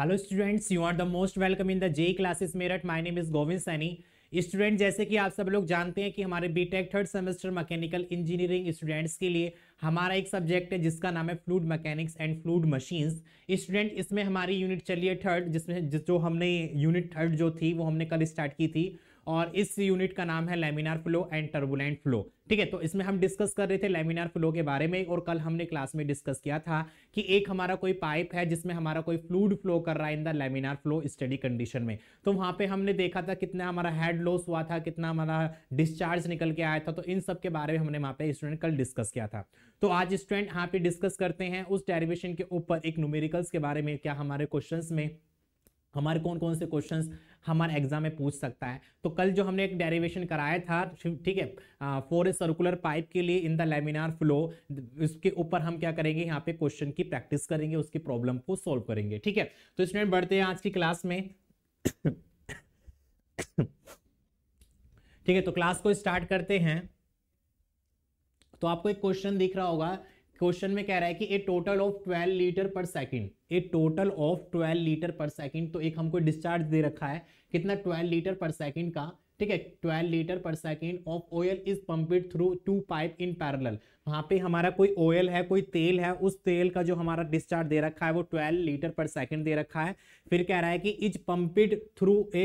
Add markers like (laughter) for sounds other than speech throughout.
hello students you are the most welcome in the J classes Meerut my name is Govind Saini student जैसे कि आप सब लोग जानते हैं कि हमारे BTech third semester mechanical engineering students के लिए हमारा एक सब्जेक्ट है जिसका नाम है fluid mechanics and fluid machines student इसमें हमारी यूनिट चली है थर्ड जिसमें जिस जो हमने यूनिट थर्ड जो थी वो हमने कल स्टार्ट की थी और इस यूनिट का नाम है laminar flow and turbulent flow ठीक है तो इसमें हम डिस्कस कर रहे थे लेमिनार फ्लो के बारे में और कल हमने क्लास में डिस्कस किया था कि एक हमारा कोई पाइप है जिसमें हमारा कोई फ्लूड फ्लो कर रहा है in the laminar flow steady condition में तो वहां पे हमने देखा था कितना हमारा हेड लॉस हुआ था कितना हमारा डिस्चार्ज निकल के आया था तो इन सब के बारे में हमने वहां पे स्टूडेंट कल डिस्कस किया था तो आज स्टूडेंट यहाँ पे डिस्कस करते हैं उस डेरिवेशन के ऊपर एक न्यूमेरिकल्स के बारे में क्या हमारे क्वेश्चन में हमारे कौन कौन से क्वेश्चंस हमारे एग्जाम में पूछ सकता है तो कल जो हमने एक डेरिवेशन कराया था ठीक है फोर सर्कुलर पाइप के लिए इन द लेमिनार फ्लो उसके ऊपर हम क्या करेंगे यहाँ पे क्वेश्चन की प्रैक्टिस करेंगे उसकी प्रॉब्लम को सॉल्व करेंगे ठीक है तो स्टूडेंट बढ़ते हैं आज की क्लास में ठीक है तो क्लास को स्टार्ट करते हैं तो आपको एक क्वेश्चन दिख रहा होगा क्वेश्चन में कह रहा है कि ए टोटल ऑफ 12 लीटर पर second a total of 12 litre पर सेकंड तो एक हमको डिस्चार्ज दे रखा है कितना 12 लीटर पर सेकंड का ठीक है 12 लीटर पर second of oil is pumped through two pipe in parallel वहाँ पे हमारा कोई ऑयल है कोई तेल है उस तेल का जो हमारा डिस्चार्ज दे रखा है वो 12 लीटर पर सेकंड दे रखा है फिर कह रहा है कि is pumped through a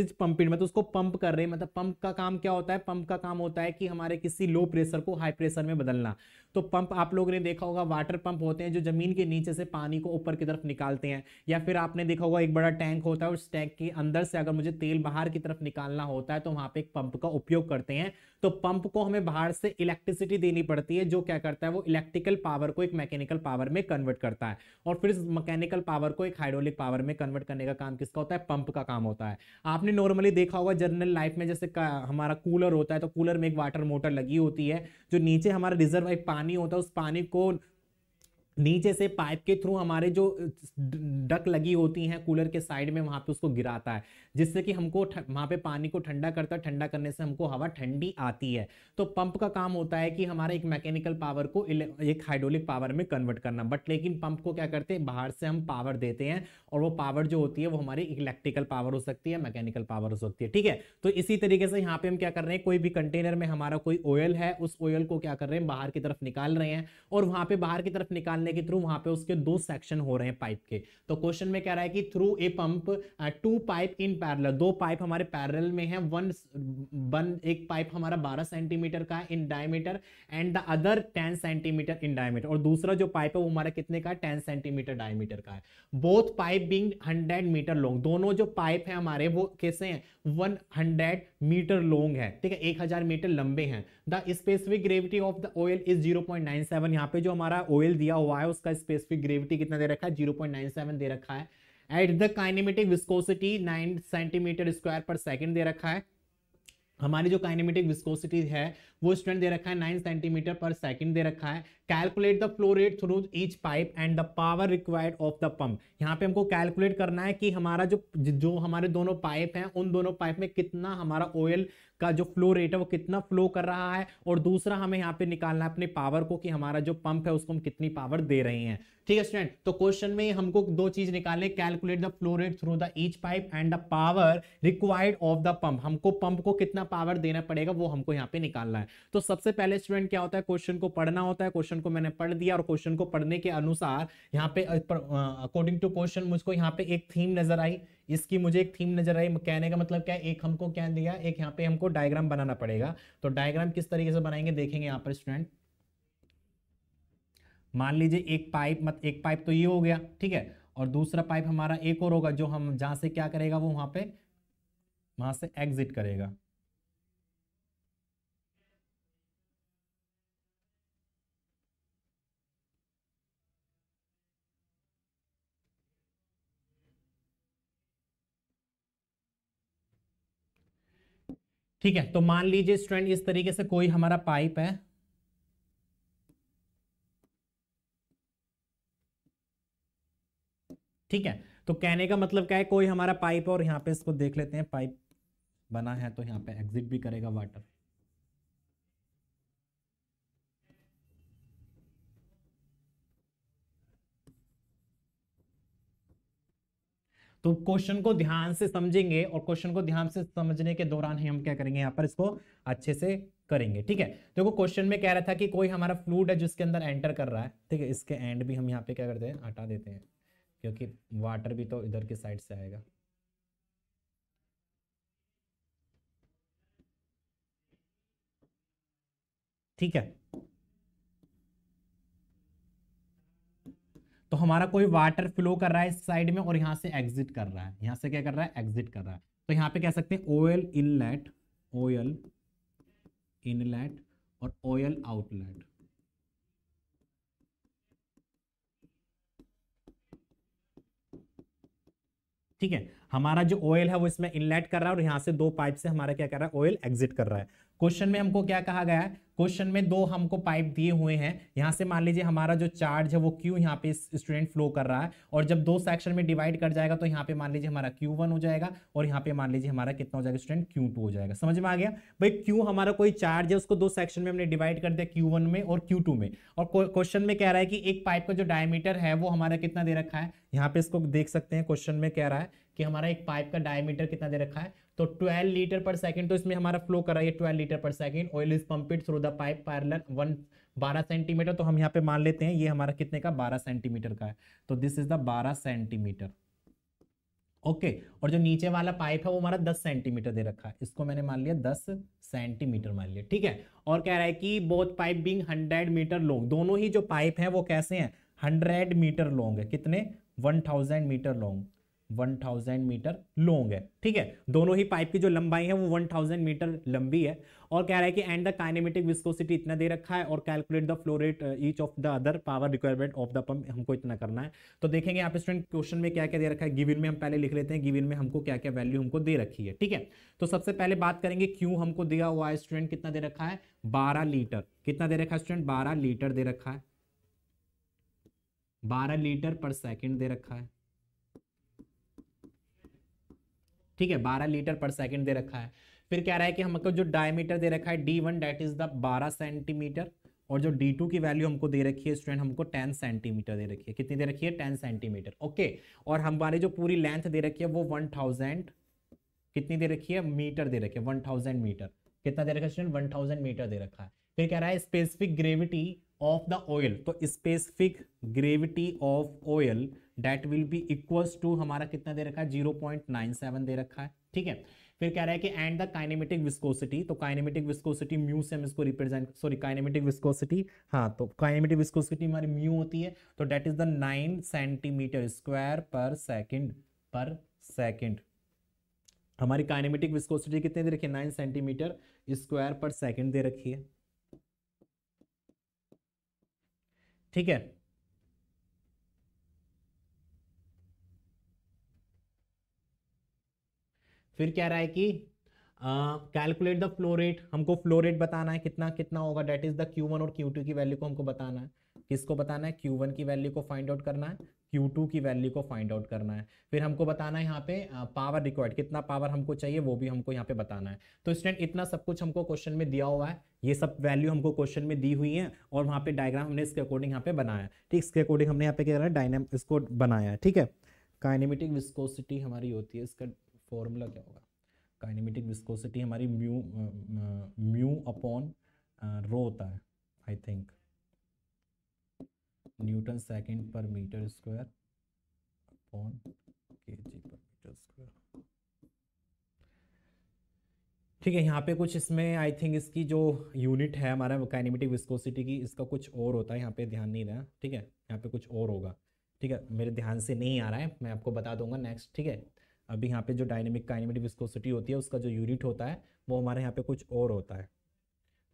is pumped मतलब उसको पंप कर रहे हैं मतलब पंप का काम क्या होता है पंप का काम होता है कि हमारे किसी लो प्रेशर को हाई प्रेशर में बदलना तो पंप आप लोगों ने देखा होगा वाटर पंप होते हैं जो जमीन के नीचे से पानी को ऊपर की तरफ निकालते हैं या फिर आपने देखा होगा एक बड़ा टैंक होता है उस टैंक के अंदर से अगर मुझे तेल बाहर की तरफ निकालना होता है तो वहां पे एक पंप का उपयोग करते हैं तो पंप को हमें बाहर से इलेक्ट्रिसिटी देनी पड़ती है है जो क्या करता है वो इलेक्ट्रिकल पावर को एक मैकेनिकल पावर में कन्वर्ट करता है और फिर इस मैकेनिकल पावर को एक हाइड्रोलिक पावर में कन्वर्ट करने का काम किसका होता है पंप का काम होता है आपने नॉर्मली देखा होगा जनरल लाइफ में जैसे हमारा कूलर होता है तो कूलर में एक वाटर मोटर लगी होती है जो नीचे हमारा रिजर्व एक पानी होता है उस पानी को नीचे से पाइप के थ्रू हमारे जो डक लगी होती हैं कूलर के साइड में वहाँ पे उसको गिराता है जिससे कि हमको वहाँ पे पानी को ठंडा करता है ठंडा करने से हमको हवा ठंडी आती है तो पंप का काम होता है कि हमारा एक मैकेनिकल पावर को एक हाइड्रोलिक पावर में कन्वर्ट करना बट लेकिन पंप को क्या करते हैं बाहर से हम पावर देते हैं और वो पावर जो होती है वो हमारी इलेक्ट्रिकल पावर हो सकती है मैकेनिकल पावर हो सकती है ठीक है तो इसी तरीके से यहाँ पे हम क्या कर रहे हैं कोई भी कंटेनर में हमारा कोई ऑयल है उस ऑयल को क्या कर रहे हैं बाहर की तरफ निकाल रहे हैं और वहां पे बाहर की तरफ निकालने के थ्रू वहां पे उसके दो सेक्शन हो रहे हैं पाइप के तो क्वेश्चन में कह रहा है कि through a pump two pipe in parallel दो पाइप हमारे पैरल में है वन वन एक पाइप हमारा 12 सेंटीमीटर का है in diameter and the other 10 centimetre in diameter और दूसरा जो पाइप है वो हमारा कितने का है 10 सेंटीमीटर डायमीटर का है both pipe being 100 metre long दोनों जो पाइप है हमारे वो कैसे हैं 100 मीटर लॉन्ग है ठीक है 1000 मीटर लंबे हैं the specific gravity of the oil is 0.97 यहाँ पे जो हमारा ऑयल दिया हुआ है उसका स्पेसिफिक ग्रेविटी कितना दे रखा है 0.97 दे रखा है at the kinematic viscosity nine centimetre square पर सेकेंड दे रखा है हमारी जो काइनेमेटिक विस्कोसिटी है वो स्टूडेंट दे रखा है नाइन सेंटीमीटर पर सेकंड दे रखा है calculate the flow rate through each pipe and the power required of the pump यहाँ पे हमको कैलकुलेट करना है कि हमारा जो जो हमारे दोनों पाइप हैं उन दोनों पाइप में कितना हमारा ऑयल का जो फ्लो रेट है वो कितना फ्लो कर रहा है और दूसरा हमें यहाँ पे निकालना है अपने पावर को कि हमारा जो पंप है उसको हम कितनी पावर दे रहे हैं ठीक है स्टूडेंट तो क्वेश्चन में हमको दो चीज निकालने calculate the flow rate through the each pipe and the power required of the pump हमको पंप को कितना पावर देना पड़ेगा वो हमको यहाँ पे निकालना है तो सबसे पहले स्टूडेंट क्या होता है क्वेश्चन को पढ़ना होता है क्वेश्चन को मैंने पढ़ दिया और क्वेश्चन को पढ़ने के अनुसार यहाँ पे अकॉर्डिंग टू क्वेश्चन मुझको यहाँ पे एक थीम नजर आई इसकी मुझे एक थीम नजर आई कहने का मतलब क्या है एक हमको क्या दिया एक यहाँ पे हमको डायग्राम बनाना पड़ेगा तो डायग्राम किस तरीके से बनाएंगे देखेंगे यहाँ पर स्टूडेंट मान लीजिए एक पाइप मत एक पाइप तो ये हो गया ठीक है और दूसरा पाइप हमारा एक और होगा जो हम जहां से क्या करेगा वो वहां पे वहां से एग्जिट करेगा ठीक है तो मान लीजिए स्टूडेंट इस तरीके से कोई हमारा पाइप है ठीक है तो कहने का मतलब क्या है कोई हमारा पाइप है और यहां पे इसको देख लेते हैं पाइप बना है तो यहां पे एग्जिट भी करेगा वाटर तो क्वेश्चन को ध्यान से समझेंगे और क्वेश्चन को ध्यान से समझने के दौरान ही हम क्या करेंगे यहाँ पर इसको अच्छे से करेंगे ठीक है तो देखो तो क्वेश्चन में कह रहा था कि कोई हमारा फ्लूड है जिसके अंदर एंटर कर रहा है ठीक है इसके एंड भी हम यहाँ पे क्या करते हैं हटा देते हैं क्योंकि वाटर भी तो इधर की साइड से आएगा ठीक है तो हमारा कोई वाटर फ्लो कर रहा है इस साइड में और यहाँ से एग्जिट कर रहा है यहाँ से क्या कर रहा है एग्जिट कर रहा है तो यहाँ पे कह सकते हैं ओयल इनलेट ओयल इनलेट और ओयल आउटलेट ठीक है हमारा जो ऑयल है वो इसमें इनलेट कर रहा है और यहाँ से दो पाइप से हमारा क्या कर रहा है ऑयल एग्जिट कर रहा है क्वेश्चन में हमको क्या कहा गया है क्वेश्चन में दो हमको पाइप दिए हुए हैं यहाँ से मान लीजिए हमारा जो चार्ज है वो क्यू यहाँ पे स्टूडेंट फ्लो कर रहा है और जब दो सेक्शन में डिवाइड कर जाएगा तो यहाँ पे मान लीजिए हमारा क्यू वन हो जाएगा और यहाँ पे मान लीजिए हमारा कितना हो जाएगा स्टूडेंट क्यू टू हो जाएगा समझ में आ गया भाई क्यू हमारा कोई चार्ज है उसको दो सेक्शन में हमने डिवाइड कर दिया क्यू वन में और क्यू टू में और क्वेश्चन में कह रहा है कि एक पाइप का जो डायमीटर है वो हमारा कितना दे रखा है यहाँ पे इसको देख सकते हैं क्वेश्चन में कह रहा है कि हमारा एक पाइप का डायमीटर कितना दे रखा है तो 12 लीटर पर सेकंड तो इसमें हमारा फ्लो कर रहा है 12 लीटर पर second oil is pumped through the pipe parallel one बारह सेंटीमीटर तो हम यहाँ पे मान लेते हैं ये हमारा कितने का बारह सेंटीमीटर का है तो दिस इज द बारह सेंटीमीटर ओके और जो नीचे वाला पाइप है वो हमारा दस सेंटीमीटर दे रखा है इसको मैंने मान लिया दस सेंटीमीटर मान लिया ठीक है और कह रहा है कि both pipe being hundred metre long दोनों ही जो पाइप है वो कैसे हैं हंड्रेड मीटर लॉन्ग है कितने one thousand metre long 1000 metre long है ठीक है दोनों ही पाइप की जो लंबाई है वो 1000 मीटर लंबी है और कह रहा है कि एंड द काइनेमेटिक विस्कोसिटी इतना दे रखा है और calculate the flow rate each of the other power requirement of the pump हमको इतना करना है तो देखेंगे आप स्टूडेंट क्वेश्चन में क्या क्या दे रखा है गिविन में हम पहले लिख लेते हैं गिविन में हमको क्या क्या वैल्यू हमको दे रखी है ठीक है तो सबसे पहले बात करेंगे क्यों हमको दिया हुआ है स्टूडेंट कितना दे रखा है बारह लीटर कितना दे रखा है स्टूडेंट बारह लीटर दे रखा है बारह लीटर पर सेकेंड दे रखा है ठीक है बारह लीटर पर सेकेंड दे रखा है फिर कह रहा है कि हमको मतलब जो डायमीटर दे रखा है D one that is the बारह सेंटीमीटर और जो डी टू की वैल्यू हमको दे रखी है स्टूडेंट हमको टेन सेंटीमीटर दे रखी है कितनी दे रखी है टेन सेंटीमीटर ओके और हमारी जो पूरी लेंथ दे रखी है वो वन थाउजेंड कितनी दे रखी है मीटर दे रखी है वन थाउजेंड मीटर कितना दे रखा है स्टूडेंट वन थाउजेंड मीटर दे रखा है फिर कह रहा है specific gravity of the oil तो specific gravity of oil that will be equals to हमारा कितना दे रखा है जीरो पॉइंट नाइन सेवन दे रखा है ठीक है फिर कह रहा है कि एंड द काइनेमेटिक विस्कोसिटी तो काइनेमेटिक विस्कोसिटी म्यू से हम इसको रिप्रेजेंट सॉरी काइनेमेटिक विस्कोसिटी हाँ तो काइनेमेटिक विस्कोसिटी हमारी म्यू होती है तो that is the nine centimetre square पर सेकेंड पर सेकेंड हमारी काइनेमेटिक विस्कोसिटी कितने दे रखी है नाइन सेंटीमीटर स्क्वायर पर सेकेंड दे रखी है ठीक है फिर कह रहा है कि कैलकुलेट द फ्लो रेट हमको फ्लो रेट बताना है कितना कितना होगा that is the Q one और क्यू टू की वैल्यू को हमको बताना है किसको बताना है क्यू वन की वैल्यू को फाइंड आउट करना है क्यू टू की वैल्यू को फाइंड आउट करना है फिर हमको बताना है यहाँ पे पावर रिक्वायर्ड कितना पावर हमको चाहिए वो भी हमको यहाँ पे बताना है तो स्टूडेंट इतना सब कुछ हमको क्वेश्चन में दिया हुआ है ये सब वैल्यू हमको क्वेश्चन में दी हुई है और वहाँ पे डायग्राम हमने इसके अकॉर्डिंग यहाँ पे बनाया है ठीक इसके अकॉर्डिंग हमने यहाँ पे क्या करना है इसको बनाया है ठीक है काइनेमेटिक विस्कोसिटी हमारी होती है इसका फॉर्मूला क्या होगा काइनेमेटिक विस्कोसिटी हमारी म्यू म्यू अपॉन रो होता है आई थिंक न्यूटन सेकंड पर metre square upon K G पर मीटर स्क्वायर ठीक है यहाँ पे कुछ इसमें आई थिंक इसकी जो यूनिट है हमारा काइनेमेटिक विस्कोसिटी की इसका कुछ और होता है यहाँ पे ध्यान नहीं रहा ठीक है यहाँ पे कुछ और होगा ठीक है मेरे ध्यान से नहीं आ रहा है मैं आपको बता दूंगा नेक्स्ट ठीक है अभी यहाँ पे जो डायनेमिक काइनेमेटिक विस्कोसिटी होती है उसका जो यूनिट होता है वो हमारे यहाँ पे कुछ और होता है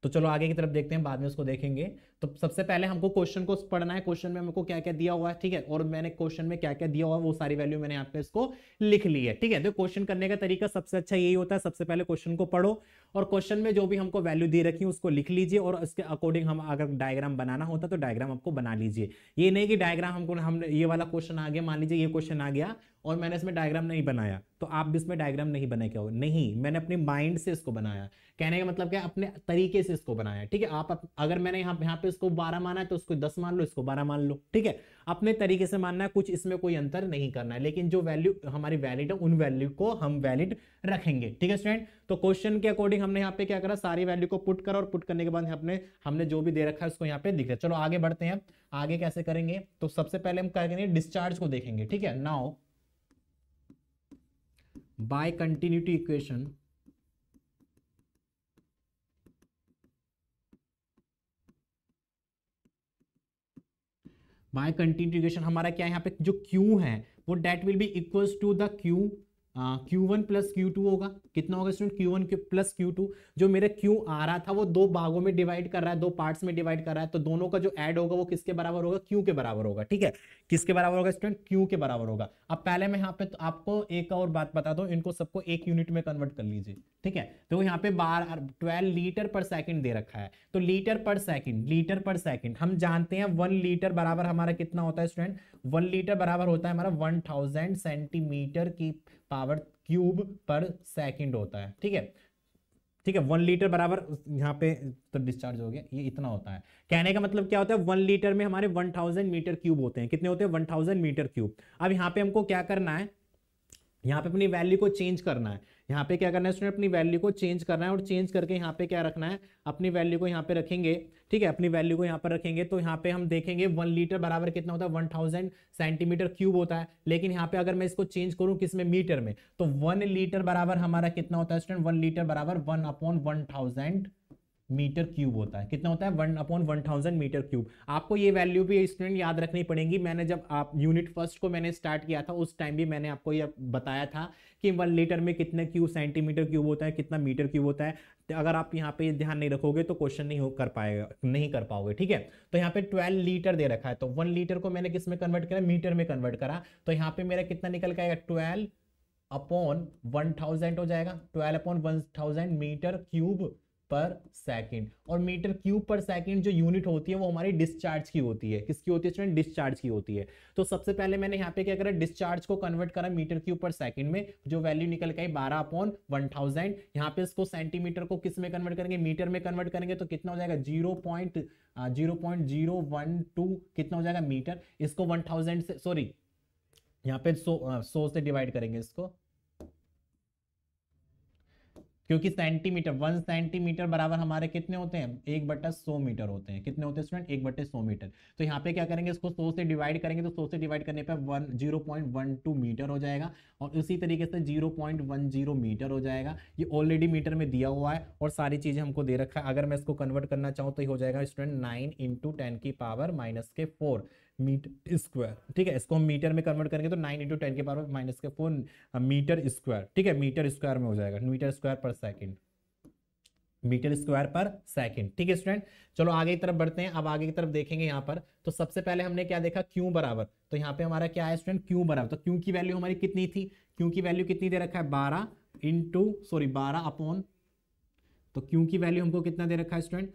तो चलो आगे की तरफ देखते हैं बाद में उसको देखेंगे तो सबसे पहले हमको क्वेश्चन को पढ़ना है क्वेश्चन में हमको क्या क्या दिया हुआ है ठीक है और मैंने क्वेश्चन में क्या क्या दिया हुआ है वो सारी वैल्यू मैंने यहाँ पे इसको लिख ली है ठीक है तो क्वेश्चन करने का तरीका सबसे अच्छा यही होता है सबसे पहले क्वेश्चन को पढ़ो और क्वेश्चन में जो भी हमको वैल्यू दे रखी है उसको लिख लीजिए और उसके अकॉर्डिंग हम अगर डायग्राम बनाना होता तो डायग्राम आपको बना लीजिए ये नहीं कि डायग्राम हमको हम ये वाला क्वेश्चन आ गया मान लीजिए ये क्वेश्चन आ गया और मैंने इसमें डायग्राम नहीं बनाया तो आप भी इसमें डायग्राम नहीं बने क्या हो नहीं मैंने अपने माइंड से इसको बनाया कहने का मतलब क्या अपने तरीके से इसको बनाया ठीक है आप अगर मैंने यहाँ यहाँ पे इसको बारह माना है तो उसको दस मान लो इसको बारह मान लो ठीक है अपने तरीके से मानना है कुछ इसमें कोई अंतर नहीं करना है लेकिन जो वैल्यू हमारी वैलिड है उन वैल्यू को हम वैलिड रखेंगे ठीक है स्टूडेंट तो क्वेश्चन के अकॉर्डिंग हमने यहाँ पे क्या करा सारी वैल्यू को पुट करा और पुट करने के बाद हमने हमने जो भी दे रखा है उसको यहाँ पे दिख रहा चलो आगे बढ़ते हैं आगे कैसे करेंगे तो सबसे पहले हम क्या करेंगे डिस्चार्ज को देखेंगे ठीक है now by continuity equation by continuation हमारा क्या है यहाँ पे जो क्यू है वो that will be equals to the Q Q one plus Q two होगा कितना होगा student Q one plus Q two जो मेरा क्यू आ रहा था वो दो भागों में डिवाइड कर रहा है दो पार्ट्स में डिवाइड कर रहा है तो दोनों का जो एड होगा वो किसके बराबर होगा क्यू के बराबर होगा ठीक है किसके बराबर होगा स्टूडेंट क्यू के बराबर होगा अब पहले मैं यहाँ पे तो आपको एक और बात बता दू इनको सबको एक यूनिट में कन्वर्ट कर लीजिए ठीक है तो यहाँ पे बार ट्वेल्व लीटर पर सेकेंड दे रखा है तो लीटर पर सेकेंड लीटर पर सेकेंड हम जानते हैं वन लीटर बराबर हमारा कितना होता है स्टूडेंट वन लीटर बराबर होता है हमारा वन थाउजेंड सेंटीमीटर की पावर क्यूब पर सेकंड होता है ठीक है ठीक है वन लीटर बराबर यहाँ पे तो डिस्चार्ज हो गया ये इतना होता है कहने का मतलब क्या होता है वन लीटर में हमारे वन थाउजेंड मीटर क्यूब होते हैं कितने होते हैं वन थाउजेंड मीटर क्यूब अब यहाँ पे हमको क्या करना है यहाँ पे अपनी वैल्यू को चेंज करना है यहाँ पे क्या करना है स्टूडेंट अपनी वैल्यू को चेंज करना है और चेंज करके यहाँ पे क्या रखना है अपनी वैल्यू को यहाँ पे रखेंगे ठीक है अपनी वैल्यू को यहाँ पर रखेंगे तो यहाँ पे हम देखेंगे वन लीटर बराबर कितना होता है वन थाउजेंड सेंटीमीटर क्यूब होता है लेकिन यहाँ पे अगर मैं इसको चेंज करूँ किस में मीटर में तो वन लीटर बराबर हमारा कितना होता है स्टूडेंट वन लीटर बराबर one upon one thousand metre cube होता है कितना होता है one upon one thousand metre cube आपको ये वैल्यू भी स्टूडेंट याद रखनी पड़ेगी मैंने जब आप यूनिट फर्स्ट को मैंने स्टार्ट किया था उस टाइम भी मैंने आपको ये बताया था कि वन लीटर में कितने क्यूब सेंटीमीटर क्यूब होता है कितना मीटर क्यूब होता है तो अगर आप यहाँ पे ध्यान नहीं रखोगे तो क्वेश्चन नहीं हो कर पाएगा नहीं कर पाओगे ठीक है तो यहाँ पे ट्वेल्व लीटर दे रखा है तो वन लीटर को मैंने किस में कन्वर्ट करा मीटर में कन्वर्ट करा तो यहाँ पे मेरा कितना निकल के आएगा ट्वेल्व अपॉन वन थाउजेंड हो जाएगा twelve upon one thousand metre cube पर सेकेंड और मीटर क्यूब पर सेकेंड जो यूनिट होती है वो हमारी डिस्चार्ज की होती है किसकी होती है स्टूडेंट डिस्चार्ज की होती है तो सबसे पहले मैंने यहाँ पे क्या करा डिस्चार्ज को कन्वर्ट करा मीटर क्यूब पर सेकेंड में जो वैल्यू निकल के आई बारह अपॉन वन थाउजेंड यहाँ पे इसको सेंटीमीटर को किस में कन्वर्ट करेंगे मीटर में कन्वर्ट करेंगे तो कितना हो जाएगा zero point zero point zero one two कितना हो जाएगा मीटर इसको वन थाउजेंड से सॉरी यहाँ पे सो सो से डिवाइड करेंगे इसको क्योंकि सेंटीमीटर वन सेंटीमीटर बराबर हमारे कितने होते हैं एक बटा सौ मीटर होते हैं कितने होते हैं स्टूडेंट एक बटे सौ मीटर तो यहाँ पे क्या करेंगे इसको सौ से डिवाइड करेंगे तो सौ से डिवाइड करने पर one zero point one two metre हो जाएगा और उसी तरीके से zero point one zero metre हो जाएगा ये ऑलरेडी मीटर में दिया हुआ है और सारी चीज़ें हमको दे रखा है अगर मैं इसको कन्वर्ट करना चाहूँ तो ये हो जाएगा स्टूडेंट नाइन इंटू टेन की पावर माइनस के फोर मीटर स्क्वायर ठीक है इसको हम मीटर में कन्वर्ट करेंगे तो नाइन इंटू टेन के पावर माइनस के फोर मीटर स्क्वायर ठीक है मीटर स्क्वायर में हो जाएगा मीटर स्क्वायर पर सेकेंड मीटर स्क्वायर पर सेकेंड ठीक है स्टूडेंट चलो आगे की तरफ बढ़ते हैं अब आगे की तरफ देखेंगे यहाँ पर तो सबसे पहले हमने क्या देखा क्यू बराबर तो यहाँ पे हमारा क्या है स्टूडेंट क्यू बराबर तो क्यू की वैल्यू हमारी कितनी थी क्यू की वैल्यू कितनी दे रखा है बारह इंटू सॉरी बारह अपॉन तो क्यू की वैल्यू हमको कितना दे रखा है स्टूडेंट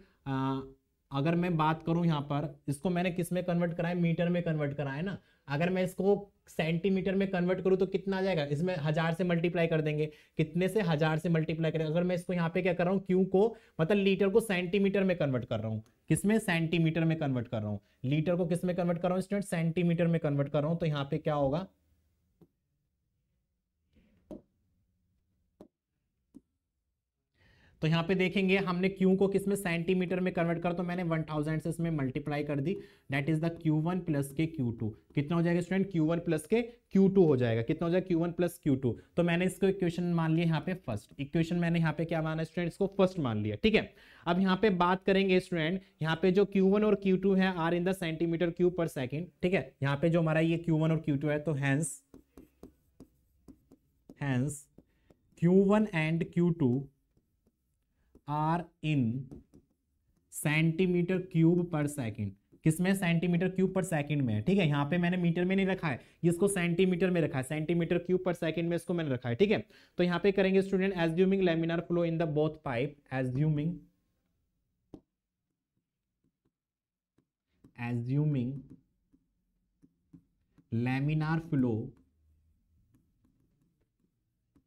अगर मैं बात करूं यहाँ पर इसको मैंने किस में कन्वर्ट कराया मीटर में कन्वर्ट कराया ना अगर मैं इसको सेंटीमीटर में कन्वर्ट करूँ तो कितना आ जाएगा इसमें हजार से मल्टीप्लाई कर देंगे कितने से हजार से मल्टीप्लाई करेंगे अगर मैं इसको यहाँ पे क्या कर रहा हूँ क्यू को मतलब लीटर को सेंटीमीटर में कन्वर्ट कर रहा हूँ किस में सेंटीमीटर में कन्वर्ट कर रहा हूँ लीटर को किस में कन्वर्ट कर रहा हूँ स्टूडेंट सेंटीमीटर में कन्वर्ट कर रहा हूँ तो यहाँ पे क्या होगा तो यहाँ पे देखेंगे हमने Q को किस में सेंटीमीटर में कन्वर्ट कर तो मैंने 1000 से इसमें मल्टीप्लाई कर दी that is the Q1 one plus के क्यू कितना हो जाएगा स्टूडेंट Q1 वन प्लस के क्यू हो जाएगा कितना हो जाएगा Q1 वन प्लस क्यू तो मैंने इसको इक्वेशन मान लिया यहाँ पे फर्स्ट इक्वेशन मैंने यहाँ पे क्या माना स्टूडेंट इसको फर्स्ट मान लिया ठीक है अब यहाँ पे बात करेंगे स्टूडेंट यहाँ पे जो क्यू और क्यू टू है are in the centimetre cube पर सेकेंड ठीक है यहाँ पे जो हमारा ये क्यू और क्यू है तो hence hence Q and Q two are in centimetre cube पर सेकेंड किसमें सेंटीमीटर क्यूब पर सेकंड में है ठीक है यहाँ पे मैंने मीटर में नहीं रखा है इसको सेंटीमीटर में रखा है सेंटीमीटर क्यूब पर सेकंड में इसको मैंने रखा है ठीक है तो यहाँ पे करेंगे student assuming laminar flow in the both pipe assuming assuming laminar flow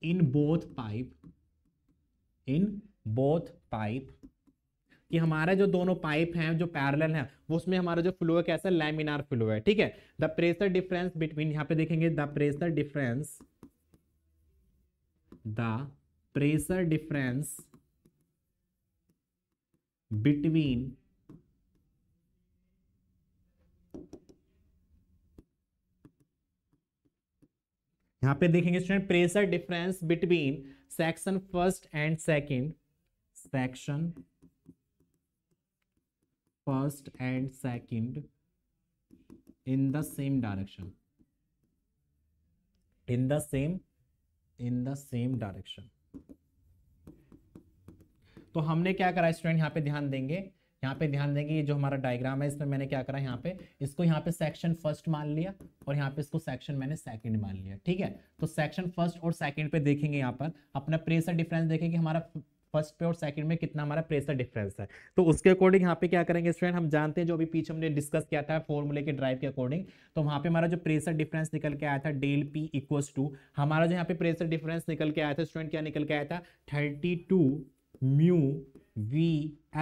in both pipe in both pipe कि हमारे जो दोनों पाइप हैं जो पैरेलल हैं वो उसमें हमारा जो फ्लो है कैसा लेमिनार फ्लो है ठीक है द प्रेशर डिफरेंस बिटवीन यहां पे देखेंगे the pressure difference the pressure difference between यहां पे देखेंगे student pressure difference between section first and second section first and second in the same direction in the same in the same direction तो हमने क्या करा स्टूडेंट यहां पे ध्यान देंगे यहाँ पे ध्यान देंगे ये जो हमारा डायग्राम है इसमें मैंने क्या करा यहाँ पे इसको यहाँ पे सेक्शन फर्स्ट मान लिया और यहाँ पे इसको सेक्शन मैंने सेकंड मान लिया ठीक है तो सेक्शन फर्स्ट और सेकंड पे देखेंगे यहाँ पर अपना प्रेशर डिफरेंस देखेंगे हमारा फर्स्ट पे और सेकंड में कितना हमारा प्रेशर डिफरेंस है तो उसके अकॉर्डिंग यहाँ पे क्या करेंगे स्टूडेंट हम जानते हैं जो अभी पीछे हमने डिस्कस किया था फॉर्मूले के ड्राइव के अकॉर्डिंग तो वहाँ पे हमारा जो प्रेशर डिफरेंस निकल के आया था डेल पी इक्वल्स टू हमारा जो यहाँ पे प्रेशर डिफरेंस निकल के आया था स्टूडेंट क्या निकल के आया था thirty two mu V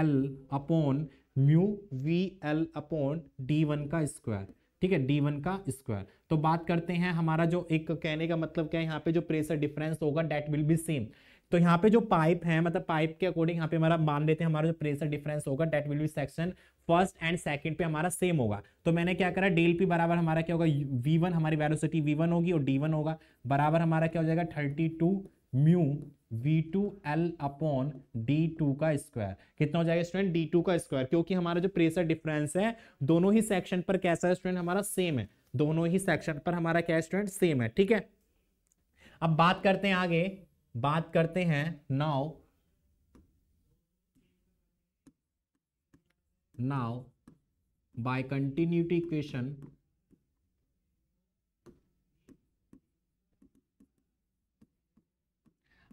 L upon mu V L upon D one का स्क्वायर ठीक है डी वन का स्क्वायर तो बात करते हैं हमारा जो एक कहने का मतलब क्या है यहाँ पे जो प्रेशर डिफरेंस होगा डेट विल बी सेम तो यहाँ पे जो पाइप है मतलब पाइप के अकॉर्डिंग यहाँ पे हमारा मान लेते हैं हमारा जो प्रेशर डिफरेंस होगा that will be section first and second पे हमारा सेम होगा तो मैंने क्या करा डेल पी बराबर हमारा क्या होगा वी वन हमारी वेलोसिटी वी वन होगी और डी वन होगा बराबर हमारा क्या हो जाएगा thirty two mu V two L upon D two का स्क्वायर कितना हो जाएगा स्टूडेंट डी टू का स्क्वायर क्योंकि हमारा जो प्रेशर डिफरेंस है दोनों ही सेक्शन पर कैसा है स्टूडेंट हमारा सेम है दोनों ही सेक्शन पर हमारा क्या स्टूडेंट सेम है ठीक है अब बात करते हैं आगे बात करते हैं now now by continuity equation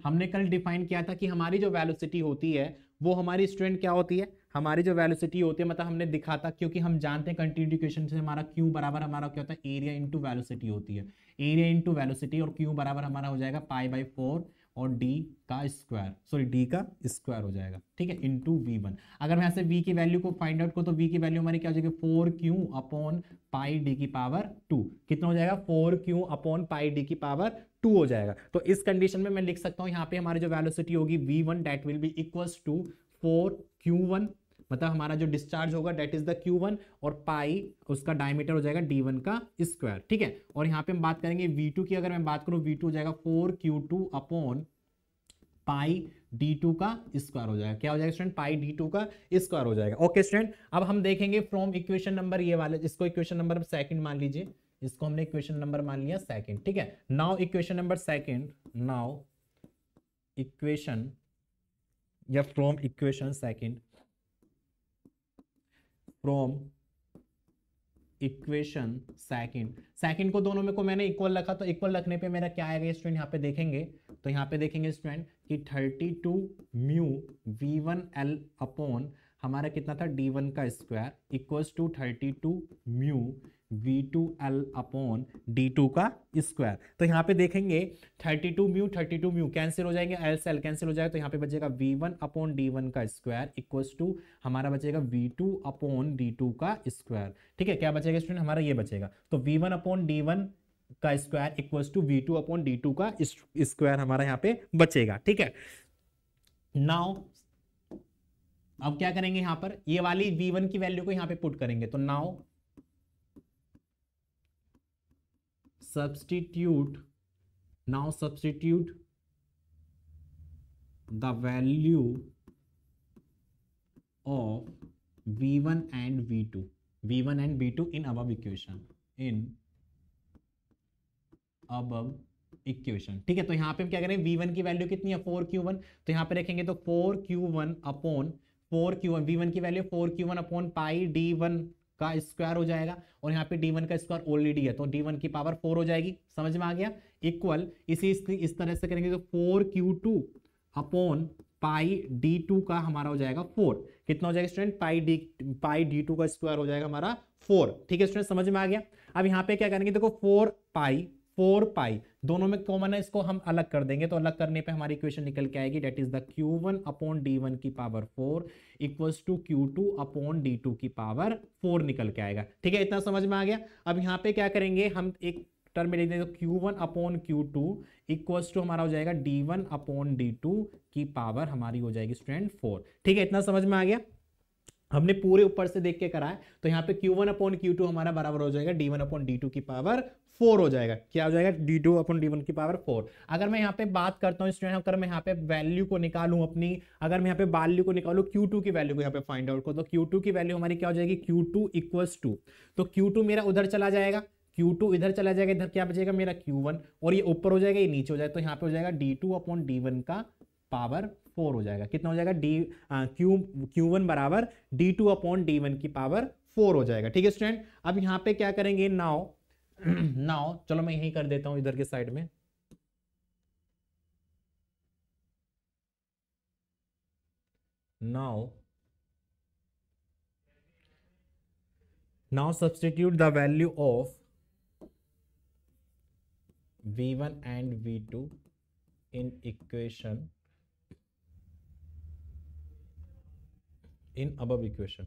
हमने कल डिफाइन किया था कि हमारी जो वेलोसिटी होती है वो हमारी स्टूडेंट क्या होती है हमारी जो वेलोसिटी होती है मतलब हमने दिखा था क्योंकि हम जानते हैं कंटिन्यूटी इक्वेशन से हमारा क्यू बराबर हमारा क्या होता है एरिया इंटू वेलोसिटी होती है एरिया इनटू वेलोसिटी और क्यू बराबर हमारा हो जाएगा पाई बाई फोर और d का स्क्वायर सॉरी d का स्क्वायर हो जाएगा ठीक है इंटू वी वन अगर मैं यहाँ से v की वैल्यू को फाइंड आउट करूँ तो v की वैल्यू हमारी क्या हो जाएगी four Q upon pi D की पावर टू कितना हो जाएगा four Q upon pi D की पावर टू हो जाएगा तो इस कंडीशन में मैं लिख सकता हूँ यहाँ पे हमारी जो वैल्यूसिटी होगी V one that will be equals to four Q one मतलब हमारा जो डिस्चार्ज होगा that is the Q one और पाई उसका डायमीटर हो जाएगा डी वन का स्क्वायर ठीक है और यहाँ पे हम बात करेंगे वी टू की अगर मैं बात करूँ वी टू हो जाएगा four Q two upon pi D two का स्क्वायर हो जाएगा क्या हो जाएगा स्टूडेंट पाई डी टू का स्क्वायर हो जाएगा ओके स्टूडेंट अब हम देखेंगे फ्रॉम इक्वेशन नंबर ये वाले इसको इक्वेशन नंबर सेकंड मान लीजिए इसको हमने इक्वेशन नंबर मान लिया सेकंड ठीक है now equation number second now equation या from equation second from equation second second को दोनों में को मैंने इक्वल रखा तो इक्वल रखने पे मेरा क्या आएगा स्टूडेंट यहाँ पे देखेंगे तो यहाँ पे देखेंगे स्टूडेंट कि 32 two mu V one L upon हमारा कितना था डी वन का square equals to 32 two mu V two L upon D two का स्क्वायर तो यहाँ पे देखेंगे thirty two mu thirty two mu cancel हो जाएंगे एल से एल कैंसिल हो जाएगा तो यहाँ पे बचेगा V one upon D one का स्क्वायर इक्वल्स टू हमारा बचेगा V two upon D two का स्क्वायर ठीक है क्या बचेगा स्टूडेंट हमारा ये बचेगा तो V one upon D one का square equals to V two upon D two का स्क्वायर हमारा यहाँ पे बचेगा ठीक है नाउ अब क्या करेंगे यहाँ पर ये वाली v1 की वैल्यू को यहाँ पे पुट करेंगे तो now substitute now substitute the value of v1 and v2 v1 and v2 in above equation in above equation ठीक है तो यहां पे हम क्या करें v1 की वैल्यू कितनी है 4q1 तो यहां पे रखेंगे तो 4q1 अपॉन 4q1 v1 की value 4q1 upon pi d1 का स्क्वायर हो जाएगा और यहाँ पे डी वन का स्क्वायर ऑलरेडी है तो डी वन की पावर फोर हो जाएगी समझ में आ गया इक्वल इसी इस तरह से करेंगे तो four Q two upon pi D two का हमारा हो जाएगा फोर कितना हो जाएगा student pi D pi D two का स्क्वायर हो जाएगा हमारा फोर ठीक है स्टूडेंट समझ में आ गया अब यहाँ पे क्या करेंगे देखो फोर पाई फोर पाई दोनों में कॉमन है इसको हम अलग कर देंगे तो अलग करने पे हमारी इक्वेशन निकल के आएगी that is the Q one upon D one की power four equals to Q two upon D two की पावर फोर निकल के आएगा ठीक है इतना समझ में आ गया अब यहाँ पे क्या करेंगे हम एक टर्म में लिख देंगे Q one upon Q two equals to हमारा हो जाएगा D one upon D two की पावर हमारी हो जाएगी स्टूडेंट फोर ठीक है इतना समझ में आ गया हमने पूरे ऊपर से देख के करा है तो यहाँ पे Q1 वन अपॉन क्यू हमारा बराबर हो जाएगा D1 वन अपॉन डी की पावर फोर हो जाएगा क्या हो जाएगा D two upon D one की पावर फोर अगर मैं यहाँ पे बात करता हूँ स्टूडेंट अगर मैं यहाँ पे वैल्यू को निकालू अपनी अगर मैं यहाँ पे वैल्यू को निकालू क्यू टू की वैल्यू को यहाँ पे फाइंड आउट करो तो क्यू टू की वैल्यू हमारी क्या हो जाएगी क्यू टू इक्वल्स टू तो क्यू टू मेरा उधर चला जाएगा क्यू टू इधर चला जाएगा इधर क्या बचेगा मेरा क्यू वन और ये ऊपर हो जाएगा ये नीचे हो जाएगा तो यहाँ पे हो जाएगा D two upon D one का पावर फोर हो जाएगा कितना हो जाएगा डी क्यू क्यू वन बराबर D two upon D one की पावर फोर हो जाएगा ठीक है स्टूडेंट अब यहाँ पे क्या करेंगे नाउ (clears throat) नाउ चलो मैं यही कर देता हूं इधर के साइड में now now substitute the value of v1 V v2 in equation in अब इक्वेशन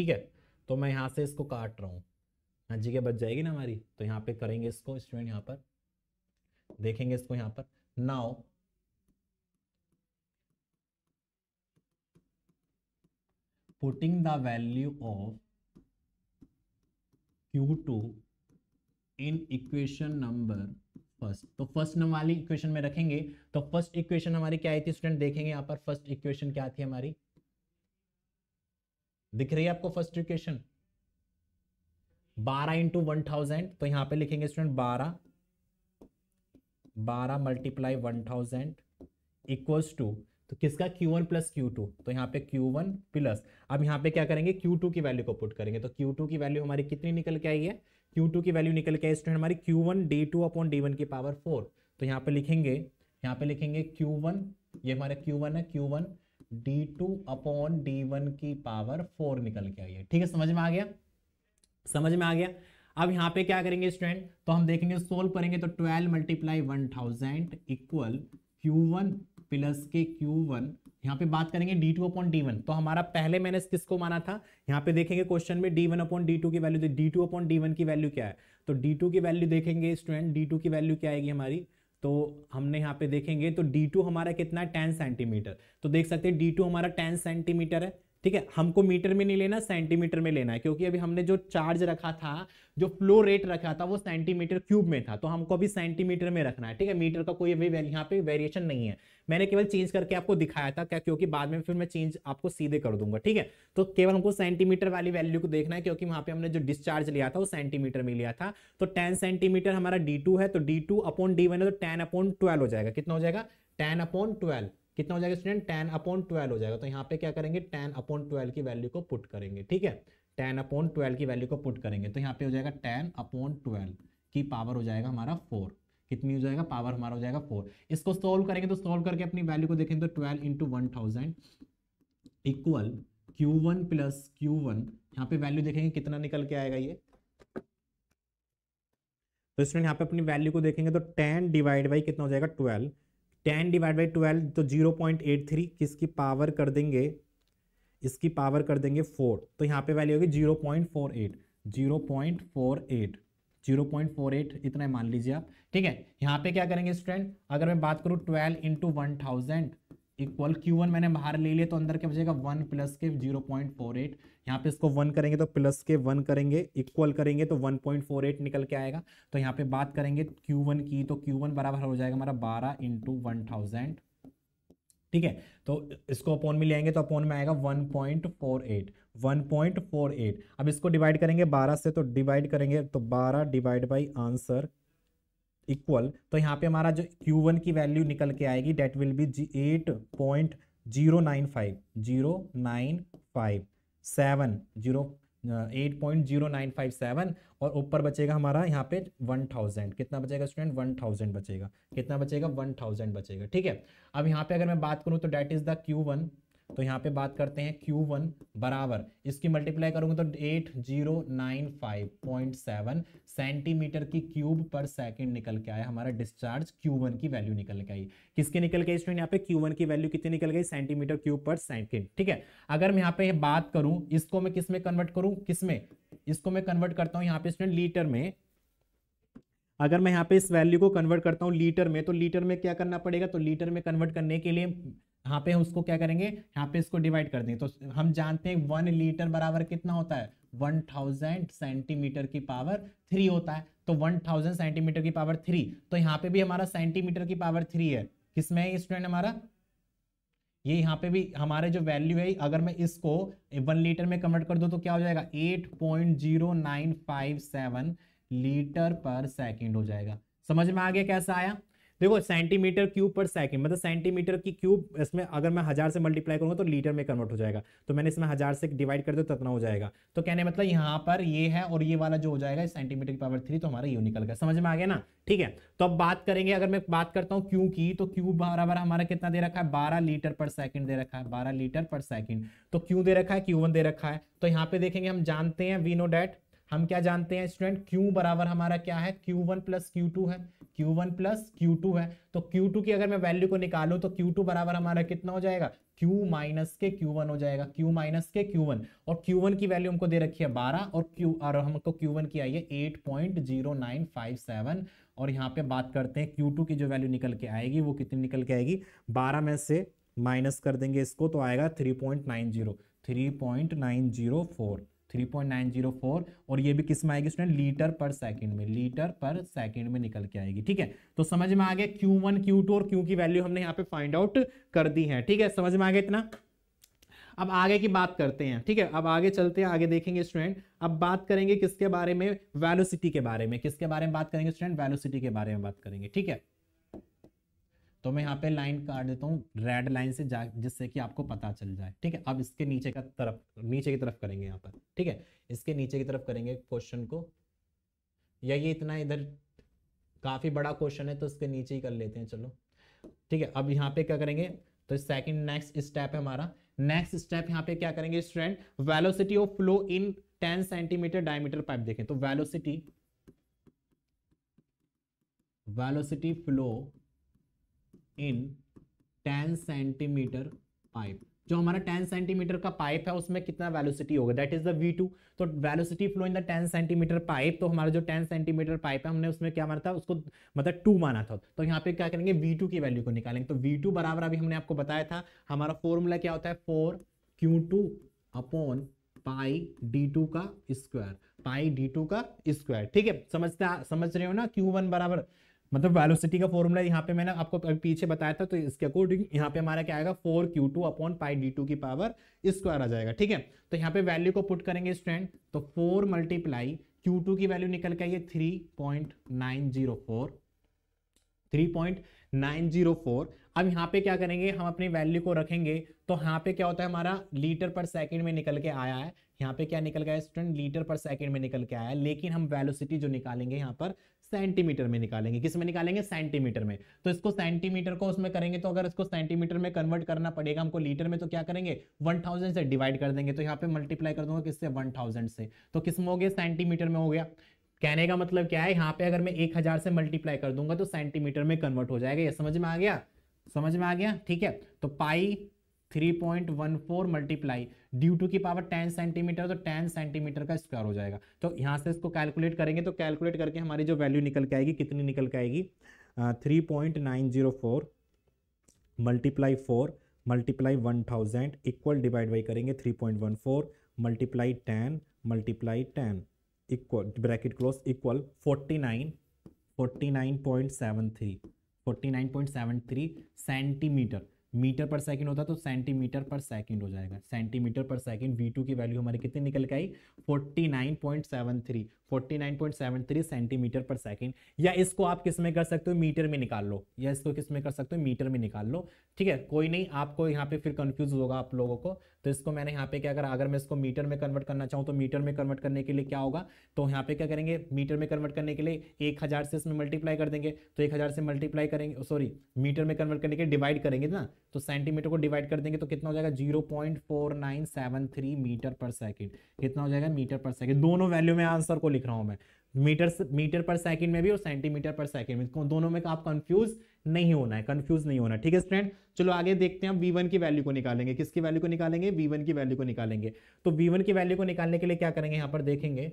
ठीक है तो मैं यहाँ से इसको काट रहा हूँ हाँ जी के बच जाएगी ना हमारी तो यहाँ पे करेंगे इसको स्टूडेंट यहाँ पर देखेंगे इसको यहाँ पर now putting the value of Q2 in equation number first तो फर्स्ट नंबर वाली इक्वेशन में रखेंगे तो फर्स्ट इक्वेशन हमारी क्या आई थी स्टूडेंट देखेंगे यहाँ पर फर्स्ट इक्वेशन क्या थी हमारी दिख रही है आपको फर्स्ट इक्वेशन बारह इंटू वन थाउजेंड तो यहां पे लिखेंगे स्टूडेंट बारह बारह multiply one thousand equals to तो किसका Q1 वन प्लस क्यू तो यहाँ पे Q1 वन प्लस अब यहाँ पे क्या करेंगे Q2 की वैल्यू को पुट करेंगे तो Q2 की वैल्यू हमारी कितनी निकल के आई है Q2 की वैल्यू निकल के आई स्टूडेंट हमारी Q1 one D two upon D one की पावर फोर तो यहाँ पे लिखेंगे यहाँ पे लिखेंगे Q1 ये हमारा Q1 है Q1 D two upon D one की पावर फोर निकल के आई है ठीक है समझ में आ गया समझ में आ गया अब यहाँ पे क्या करेंगे स्टूडेंट तो हम देखेंगे सोल्व करेंगे तो twelve multiply one thousand equal Q one plus के क्यू वन यहाँ पे बात करेंगे D two upon D one तो हमारा पहले मैंने किसको माना था यहाँ पे देखेंगे क्वेश्चन में D one upon D two की value D two upon D one की वैल्यू क्या है तो डी टू की वैल्यू देखेंगे स्टूडेंट डी टू की वैल्यू क्या आएगी हमारी तो हमने यहाँ पे देखेंगे तो D2 हमारा कितना है 10 सेंटीमीटर तो देख सकते हैं D2 हमारा 10 सेंटीमीटर है ठीक है हमको मीटर में नहीं लेना सेंटीमीटर में लेना है क्योंकि अभी हमने जो चार्ज रखा था जो फ्लो रेट रखा था वो सेंटीमीटर क्यूब में था तो हमको अभी सेंटीमीटर में रखना है ठीक है मीटर का कोई अभी यहाँ पे वेरिएशन नहीं है मैंने केवल चेंज करके आपको दिखाया था क्या क्योंकि बाद में फिर मैं चेंज आपको सीधे कर दूंगा ठीक है तो केवल हमको सेंटीमीटर वाली वैल्यू को देखना है क्योंकि वहां पे हमने जो डिस्चार्ज लिया था वो सेंटीमीटर में लिया था तो टेन सेंटीमीटर हमारा डी है तो D two upon D one है तो टेन अपॉन ट्वेल्व हो जाएगा कितना हो जाएगा टेन अपॉन ट्वेल्व कितना हो जाएगा स्टूडेंट टेन अपॉन ट्वेल्व हो जाएगा तो यहाँ पे क्या करेंगे टेन अपॉन ट्वेल्व की वैल्यू को पुट करेंगे ठीक है टेन अपॉन ट्वेल्व की वैल्यू को पुट करेंगे तो यहाँ पे हो जाएगा टेन अपॉन ट्वेल्व की पावर हो जाएगा हमारा फोर कितनी हो जाएगा पावर हमारा हो जाएगा फोर इसको सोल्व करेंगे तो सोल्व करके अपनी वैल्यू को देखेंगे तो twelve into one thousand equal Q one plus Q one यहाँ पे वैल्यू देखेंगे कितना निकल के आएगा ये तो स्टूडेंट यहाँ पे अपनी वैल्यू को देखेंगे तो टेन डिवाइड बाई कितना हो जाएगा twelve ten divide by twelve तो जीरो पॉइंट एट थ्री किसकी पावर कर देंगे इसकी पावर कर देंगे फोर तो यहाँ पे वैल्यू होगी zero point four eight zero point four eight zero point four eight इतना मान लीजिए आप ठीक है यहाँ पे क्या करेंगे स्टूडेंट अगर मैं बात करूँ twelve into one thousand equal Q one मैंने बाहर ले लिया तो अंदर क्या बचेगा वन प्लस के जीरो पॉइंट फोर एट यहाँ पे इसको वन करेंगे तो प्लस के वन करेंगे इक्वल करेंगे तो वन पॉइंट फोर एट निकल के आएगा तो यहाँ पे बात करेंगे क्यू वन की तो क्यू वन बराबर हो जाएगा हमारा बारह इंटू वन थाउजेंड ठीक है तो इसको अपोन में ले आएंगे तो अपोन में आएगा one one point point four eight four eight अब इसको डिवाइड करेंगे बारह से तो डिवाइड करेंगे तो बारह डिवाइड बाई आंसर इक्वल तो यहाँ पे हमारा जो क्यू वन की वैल्यू निकल के आएगी डेट विल बी जी eight point zero nine five zero nine five seven zero eight point zero nine five seven और ऊपर बचेगा हमारा यहाँ पे वन थाउजेंड कितना बचेगा स्टूडेंट वन थाउजेंड बचेगा कितना बचेगा वन थाउजेंड बचेगा ठीक है अब यहाँ पे अगर मैं बात करूँ तो that is the Q one तो यहाँ पे बात करते हैं क्यू वन बराबर इसकी मल्टीप्लाई करूंगा तो eight zero nine five point seven centimetre की क्यूब पर सेकंड निकल के आया हमारा डिस्चार्ज क्यू वन की वैल्यू निकल के आई किसके निकल गई स्टूडेंट यहाँ पे क्यू वन की वैल्यू कितनी निकल गई सेंटीमीटर क्यूब पर सेकंड ठीक है अगर मैं यहाँ पे बात करूं इसको मैं किस में कन्वर्ट करूं किसमें इसको मैं कन्वर्ट करता हूँ यहाँ पे स्टूडेंट लीटर में अगर मैं यहाँ पे इस वैल्यू को कन्वर्ट करता हूँ लीटर में तो लीटर में क्या करना पड़ेगा तो लीटर में कन्वर्ट करने के लिए यहाँ पे उसको क्या करेंगे यहाँ पे इसको डिवाइड कर देंगे तो हम जानते हैं वन लीटर बराबर कितना होता है वन थाउजेंड सेंटीमीटर की पावर थ्री होता है तो वन थाउजेंड सेंटीमीटर की पावर थ्री तो यहाँ पे भी हमारा सेंटीमीटर की पावर थ्री है किसमें है स्टूडेंट हमारा ये यहाँ पे भी हमारे जो वैल्यू है अगर मैं इसको वन लीटर में कन्वर्ट कर दू तो क्या हो जाएगा eight point zero nine five seven litre पर सेकेंड हो जाएगा समझ में आ गया कैसा आया देखो सेंटीमीटर क्यूब पर सेकंड मतलब सेंटीमीटर की क्यूब इसमें अगर मैं हज़ार से मल्टीप्लाई करूंगा तो लीटर में कन्वर्ट हो जाएगा तो मैंने इसमें हज़ार से डिवाइड कर दो तो इतना हो जाएगा तो कहने मतलब यहाँ पर ये है और ये वाला जो हो जाएगा सेंटीमीटर की पावर थ्री तो हमारा यू निकल गया समझ में आ गया ना ठीक है तो अब बात करेंगे अगर मैं बात करता हूँ क्यू की तो क्यू बराबर हमारा कितना दे रखा है बारह लीटर पर सेकेंड दे रखा है बारह लीटर पर सेकेंड तो क्यू दे रखा है क्यू दे रखा है तो यहाँ पे देखेंगे हम जानते हैं वी नो डेट हम क्या जानते हैं स्टूडेंट क्यू बराबर हमारा क्या है Q one plus Q two है Q one plus Q two है तो क्यू टू की अगर मैं वैल्यू को निकालू तो क्यू टू बराबर हमारा कितना हो जाएगा क्यू माइनस के क्यू वन हो जाएगा क्यू माइनस के क्यू वन और क्यू वन की वैल्यू हमको दे रखी है बारह और क्यू और हमको क्यू वन की आई है eight point zero nine five seven और यहाँ पे बात करते हैं क्यू टू की जो वैल्यू निकल के आएगी वो कितनी निकल के आएगी बारह में से माइनस कर देंगे इसको तो आएगा three three point point nine nine zero zero four 3.904 और ये भी किस में आएगी स्टूडेंट लीटर पर सेकंड में लीटर पर सेकंड में निकल के आएगी ठीक है तो समझ में आ गया Q1 Q2 और Q की वैल्यू हमने यहाँ पे फाइंड आउट कर दी है ठीक है समझ में आ गया इतना अब आगे की बात करते हैं ठीक है अब आगे चलते हैं आगे देखेंगे स्टूडेंट अब बात करेंगे किसके बारे में वैलोसिटी के बारे में किसके बारे में बात करेंगे स्टूडेंट वैलोसिटी के बारे में बात करेंगे ठीक है तो मैं यहाँ पे लाइन काट देता हूँ रेड लाइन से जा जिससे कि आपको पता चल जाए ठीक है अब इसके नीचे का तरफ नीचे की तरफ करेंगे यहाँ पर ठीक है इसके नीचे की तरफ करेंगे क्वेश्चन को या ये इतना इधर काफ़ी बड़ा क्वेश्चन है तो इसके नीचे ही कर लेते हैं चलो ठीक है अब यहाँ पे क्या करेंगे तो सेकेंड नेक्स्ट स्टेप है हमारा नेक्स्ट स्टेप यहाँ पे क्या करेंगे strand velocity of flow in 10 centimetre diameter pipe देखें तो velocity velocity flow in 10 centimetre pipe जो हमारा 10 सेंटीमीटर का पाइप है उसमें कितना वेलोसिटी होगा that is the V two तो velocity flow in the 10 centimetre pipe तो हमारा जो 10 सेंटीमीटर पाइप है हमने उसमें क्या माना था उसको मतलब टू माना था तो यहाँ पे क्या करेंगे वी टू की वैल्यू को निकालेंगे तो वी टू बराबर अभी हमने आपको बताया था हमारा फॉर्मूला क्या होता है four Q two upon pi D two का स्क्वायर पाई डी टू का स्क्वायर ठीक है समझते समझ रहे हो ना क्यू वन बराबर मतलब वेलोसिटी का फॉर्मूला यहाँ पे मैंने आपको पीछे बताया था तो इसके अकॉर्डिंग यहाँ पे हमारा क्या आएगा four Q two upon pi D two की पावर स्क्वायर आ जाएगा ठीक है तो यहाँ पे वैल्यू को पुट करेंगे स्टूडेंट तो फोर मल्टीप्लाई क्यू टू की वैल्यू निकल के आई है three point nine zero four three point nine zero four अब यहाँ पे क्या करेंगे हम अपनी वैल्यू को रखेंगे तो यहाँ पे क्या होता है हमारा लीटर पर सेकेंड में निकल के आया है यहाँ पे क्या निकल गया स्टूडेंट लीटर पर सेकेंड में निकल के आया है लेकिन हम वेलोसिटी जो निकालेंगे यहाँ पर सेंटीमीटर में निकालेंगे किस में निकालेंगे सेंटीमीटर में तो इसको सेंटीमीटर को उसमें करेंगे तो अगर इसको सेंटीमीटर में कन्वर्ट करना पड़ेगा हमको लीटर में तो क्या करेंगे 1000 से डिवाइड कर देंगे तो यहाँ पे मल्टीप्लाई कर दूंगा किससे 1000 से तो किस में हो गया सेंटीमीटर में हो गया कहने का मतलब क्या है यहाँ पे अगर मैं एक हजार से मल्टीप्लाई कर दूंगा तो सेंटीमीटर में कन्वर्ट हो जाएगा यह समझ में आ गया समझ में आ गया ठीक है तो pi three point one four multiply D two की पावर टेन सेंटीमीटर तो टेन सेंटीमीटर का स्क्वायर हो जाएगा तो यहाँ से इसको कैलकुलेट करेंगे तो कैलकुलेट करके हमारी जो वैल्यू निकल के आएगी कितनी निकल के आएगी three point nine zero four multiply four multiply one thousand equal divide by करेंगे three point one four multiply ten multiply ten equal bracket close equal forty nine forty nine point seven three forty nine point seven three centimetre metre पर second होता तो centimetre पर second हो जाएगा centimetre पर second V2 की value हमारी कितनी निकल के आई 49.73 49.73 सेंटीमीटर पर सेकंड या इसको आप किस में कर सकते हो मीटर में निकाल लो या इसको किस में कर सकते हो मीटर में निकाल लो ठीक है कोई नहीं आपको यहाँ पे फिर कंफ्यूज होगा आप लोगों को तो इसको मैंने यहाँ पे क्या करा अगर मैं इसको मीटर में कन्वर्ट करना चाहूँ तो मीटर में कन्वर्ट करने के लिए क्या होगा तो यहाँ पे क्या करेंगे मीटर में कन्वर्ट करने के लिए एक हजार से इसमें मल्टीप्लाई कर देंगे तो एक हजार से मल्टीप्लाई करेंगे सॉरी मीटर में कन्वर्ट करने के लिए डिवाइड करेंगे ना तो सेंटीमीटर को डिवाइड कर देंगे तो कितना हो जाएगा zero point four nine seven three metre पर सेकेंड कितना हो जाएगा मीटर पर सेकेंड दोनों वैल्यू में आंसर को लिख रहा हूँ मैं मीटर मीटर पर सेकंड में भी और सेंटीमीटर पर सेकंड में दोनों में आप कंफ्यूज नहीं होना है कंफ्यूज नहीं होना ठीक है स्टूडेंट चलो आगे देखते हैं वी वन की वैल्यू को निकालेंगे किसकी वैल्यू को निकालेंगे वी वन की वैल्यू को निकालेंगे तो वी वन की वैल्यू को निकालने के लिए क्या करेंगे यहां पर देखेंगे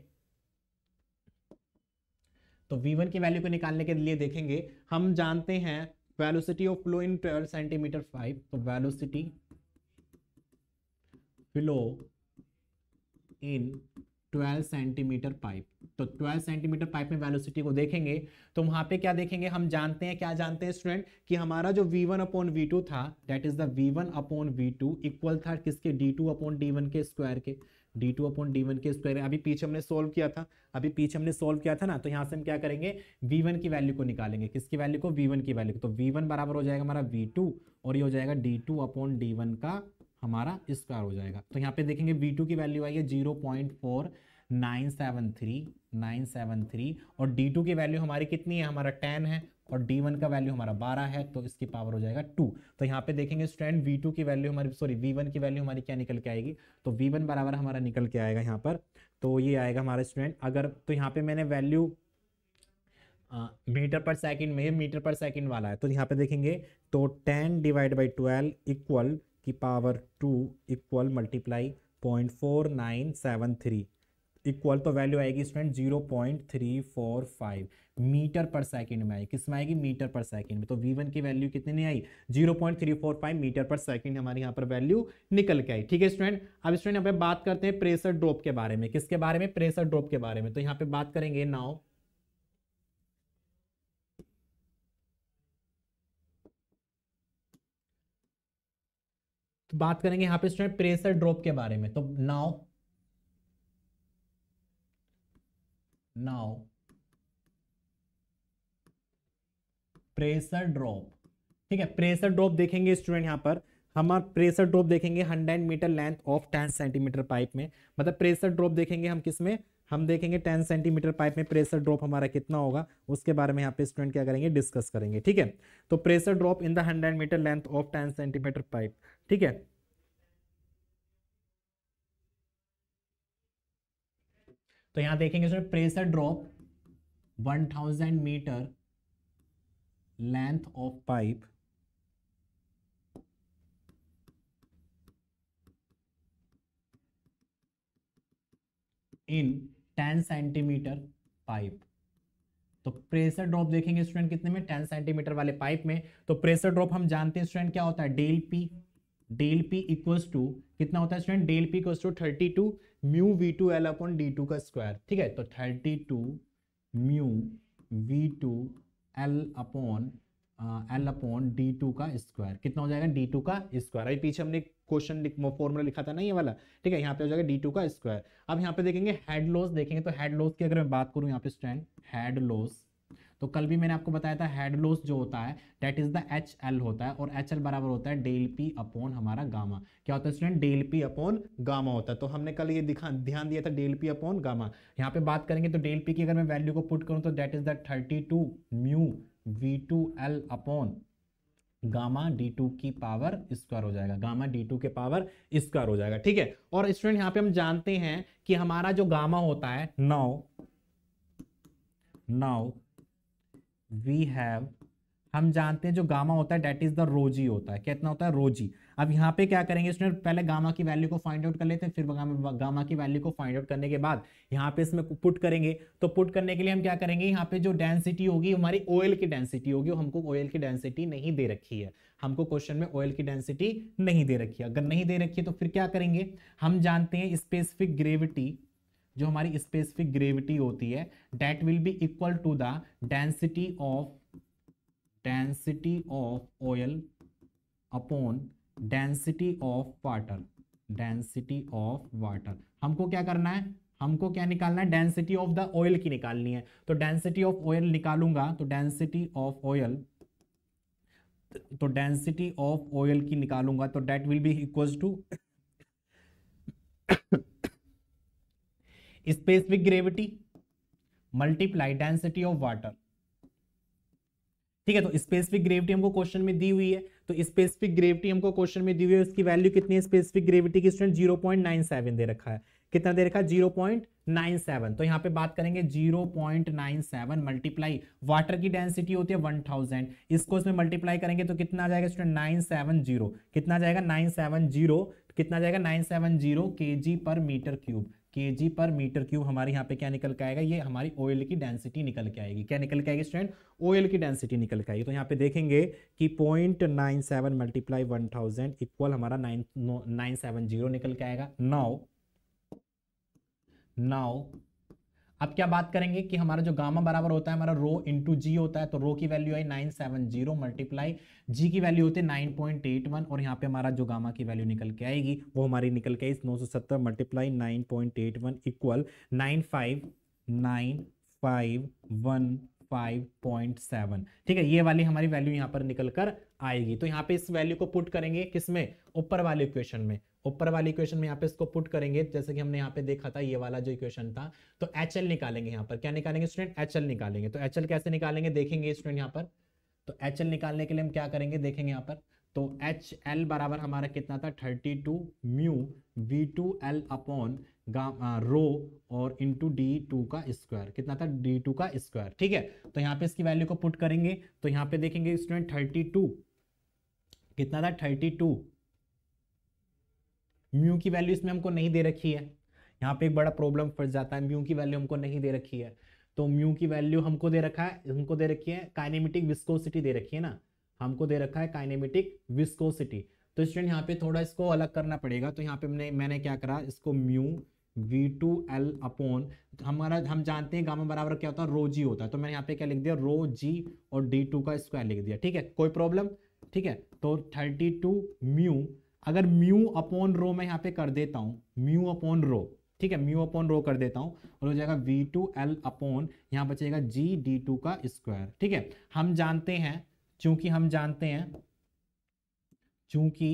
तो वी वन की वैल्यू को निकालने के लिए देखेंगे हम जानते हैं velocity of flow in 12 centimetre 5 तो velocity flow in 12 centimetre pipe तो 12 सेंटीमीटर पाइप में वेलोसिटी को देखेंगे तो वहां पे क्या देखेंगे हम जानते हैं क्या जानते हैं स्टूडेंट कि हमारा जो v1 वन अपॉन वी था that is the v1 one upon V equal था किसके d2 टू अपॉन डी के स्क्वायर के d2 टू अपॉन डी के स्क्वायर अभी पीछे हमने सोल्व किया था अभी पीछे हमने सोल्व किया था ना तो यहाँ से हम क्या करेंगे v1 की वैल्यू को निकालेंगे किसकी वैल्यू को v1 की वैल्यू को तो v1 बराबर हो जाएगा हमारा v2 और ये हो जाएगा d2 टू अपॉन डी का हमारा स्क्वायर हो जाएगा तो यहाँ पे देखेंगे वी टू की वैल्यू आई है zero point four nine seven three nine seven three और डी टू की वैल्यू हमारी कितनी है हमारा टेन है और डी वन का वैल्यू हमारा बारह है तो इसकी पावर हो जाएगा टू तो यहाँ पे देखेंगे स्टूडेंट वी टू की वैल्यू हमारी सॉरी वी वन की वैल्यू हमारी क्या निकल के आएगी तो वी वन बराबर हमारा निकल के आएगा यहाँ पर तो ये आएगा हमारा स्टूडेंट अगर तो यहाँ पे मैंने वैल्यू मीटर पर सेकंड में मीटर पर सेकंड वाला है तो यहाँ पे देखेंगे तो ten divide by twelve equal की power two equal multiply point four nine seven three equal तो वैल्यू आएगी student zero point three four five metre पर सेकंड में आई किस में आएगी मीटर पर सेकंड में तो वी वन की वैल्यू कितनी आई zero point three four five metre पर सेकंड हमारे यहाँ पर वैल्यू निकल के आई ठीक है स्टूडेंट अब स्टूडेंट यहाँ पे बात करते हैं प्रेशर ड्रॉप के बारे में किसके बारे में प्रेशर ड्रॉप के बारे में तो यहाँ पे बात करेंगे नाउ तो बात करेंगे यहां पे स्टूडेंट प्रेशर ड्रॉप के बारे में तो नाउ नाउ प्रेशर ड्रॉप ठीक है प्रेशर ड्रॉप देखेंगे स्टूडेंट यहां पर हमारा प्रेशर ड्रॉप देखेंगे hundred metre length of ten centimetre pipe में मतलब प्रेशर ड्रॉप देखेंगे हम किस में हम देखेंगे टेन सेंटीमीटर पाइप में प्रेशर ड्रॉप हमारा कितना होगा उसके बारे में यहाँ पे स्टूडेंट क्या करेंगे डिस्कस करेंगे ठीक है तो pressure drop in the hundred metre length of ten centimetre pipe ठीक है तो यहां देखेंगे sir pressure drop 1000 metre length of pipe in ten centimetre pipe तो प्रेशर ड्रॉप देखेंगे स्टूडेंट कितने में टेन सेंटीमीटर वाले पाइप में तो प्रेशर ड्रॉप हम जानते हैं स्टूडेंट क्या होता है del P del P equals to कितना होता है student del P equals to thirty two mu V two L upon D two का स्क्वायर ठीक है तो thirty two mu V two L upon L upon D two का square कितना हो जाएगा डी टू का स्क्वायर अभी पीछे हमने क्वेश्चन फॉर्मूला लिखा था ना ये वाला ठीक है यहाँ पे हो जाएगा डी टू का स्क्वायर अब यहाँ पे देखेंगे हेड लॉस देखेंगे तो हेड लॉस की अगर मैं बात करूँ यहाँ पे स्टैंड हेड लॉस तो कल भी मैंने आपको बताया था हेड लॉस जो होता है that is the H L होता है और एच एल बराबर होता है डेल पी अपॉन हमारा गामा क्या होता है student del P upon gamma होता है तो हमने कल ये दिखा ध्यान दिया था डेल पी अपॉन गामा यहाँ पे बात करेंगे तो डेल पी की अगर मैं वैल्यू को पुट करूँ तो that is the thirty two mu V two L upon gamma D two की पावर स्क्वायर हो जाएगा गामा डी टू के पावर स्क्वायर हो जाएगा ठीक है और स्टूडेंट यहां पे हम जानते हैं कि हमारा जो गामा होता है नाउ नाउ वी हैव हम जानते हैं जो गामा होता है डेट इज द रोजी होता है कितना होता है रोजी अब यहाँ पे क्या करेंगे इसमें पहले गामा की वैल्यू को फाइंड आउट कर लेते हैं फिर गामा की वैल्यू को फाइंड आउट करने के बाद यहाँ पे इसमें पुट करेंगे तो पुट करने के लिए हम क्या करेंगे यहाँ पे जो डेंसिटी होगी हमारी ऑयल की डेंसिटी होगी हमको ऑयल की डेंसिटी नहीं दे रखी है हमको क्वेश्चन में ऑयल की डेंसिटी नहीं दे रखी है अगर नहीं दे रखी है तो फिर क्या करेंगे हम जानते हैं स्पेसिफिक ग्रेविटी जो हमारी स्पेसिफिक ग्रेविटी होती है that will be equal to the density of density of oil upon density of water density of water हमको क्या करना है हमको क्या निकालना है डेंसिटी ऑफ द ऑयल की निकालनी है तो डेंसिटी ऑफ ऑयल निकालूंगा तो डेंसिटी ऑफ ऑयल तो डेंसिटी ऑफ ऑयल की निकालूंगा तो that will be equal to specific gravity multiply density of water ठीक है तो स्पेसिफिक ग्रेविटी हमको क्वेश्चन में दी हुई है तो स्पेसिफिक ग्रेविटी हमको क्वेश्चन में दी हुई है उसकी वैल्यू कितनी है स्पेसिफिक ग्रेविटी की student zero point nine seven दे रखा है कितना दे रखा है जीरो पॉइंट नाइन सेवन तो यहाँ पे बात करेंगे zero point nine seven multiply water की डेंसिटी होती है वन थाउजेंड इसको इसमें मल्टीप्लाई करेंगे तो कितना आ जाएगा स्टूडेंट नाइन सेवन जीरो कितना जाएगा नाइन सेवन जीरो कितना जाएगा नाइन सेवन जीरो के जी पर मीटर क्यूब के पर मीटर क्यूब हमारे यहाँ पे क्या निकल के आएगा ये हमारी ऑयल की डेंसिटी निकल के आएगी क्या निकल के आएगी स्टूडेंट ऑयल की डेंसिटी निकल के आएगी तो यहाँ पे देखेंगे कि point nine seven multiply one thousand equal हमारा नाइन नाइन सेवन जीरो निकल के आएगा नाउ नाउ अब क्या बात करेंगे कि हमारा जो गामा बराबर होता है हमारा रो इंटू जी होता है तो रो की वैल्यू आई nine seven zero multiply g की वैल्यू होती है नाइन पॉइंट एट वन और यहाँ पे हमारा जो गामा की वैल्यू निकल के आएगी वो हमारी निकल के आई नौ सौ सत्तर multiply nine point eight one equal nine five nine five one 5.7 ठीक है ये वाली हमारी वैल्यू यहाँ पर निकल कर आएगी तो यहाँ पे इस वैल्यू को पुट करेंगे किसमें ऊपर वाले इक्वेशन में ऊपर वाले इक्वेशन में यहाँ पे इसको पुट करेंगे जैसे कि हमने यहाँ पे देखा था ये वाला जो इक्वेशन था तो एच निकालेंगे यहाँ पर क्या निकालेंगे स्टूडेंट एच निकालेंगे तो एच कैसे निकालेंगे देखेंगे स्टूडेंट यहाँ पर तो एच निकालने के लिए हम क्या करेंगे देखेंगे यहाँ पर तो एच एल बराबर हमारा कितना था thirty two mu V two L upon rho और इंटू डी टू का स्क्वायर कितना था डी टू का स्क्वायर ठीक है तो यहाँ पे इसकी वैल्यू को पुट करेंगे तो यहाँ पे देखेंगे स्टूडेंट थर्टी टू कितना था थर्टी टू म्यू की वैल्यू इसमें हमको नहीं दे रखी है यहाँ पे एक बड़ा प्रॉब्लम फंस जाता है म्यू की वैल्यू हमको नहीं दे रखी है तो म्यू की वैल्यू हमको दे रखा है हमको दे रखी है काइनेमेटिक विस्कोसिटी दे रखी है ना हमको दे रखा है काइनेमेटिक विस्कोसिटी तो स्टूडेंट यहाँ पे थोड़ा इसको अलग करना पड़ेगा तो यहाँ पे मैंने मैंने क्या करा इसको mu V two L upon हमारा हम जानते हैं गामा बराबर क्या होता है रो जी होता है तो मैंने यहाँ पे क्या लिख दिया रो जी और डी टू का स्क्वायर लिख दिया ठीक है कोई प्रॉब्लम ठीक है तो थर्टी टू म्यू अगर म्यू अपॉन रो मैं यहाँ पे कर देता हूँ म्यू अपॉन रो ठीक है म्यू अपॉन रो कर देता हूँ और हो जाएगा वी टू एल अपॉन यहाँ बचेगा जी डी टू का स्क्वायर ठीक है हम जानते हैं चूंकि हम जानते हैं चूंकि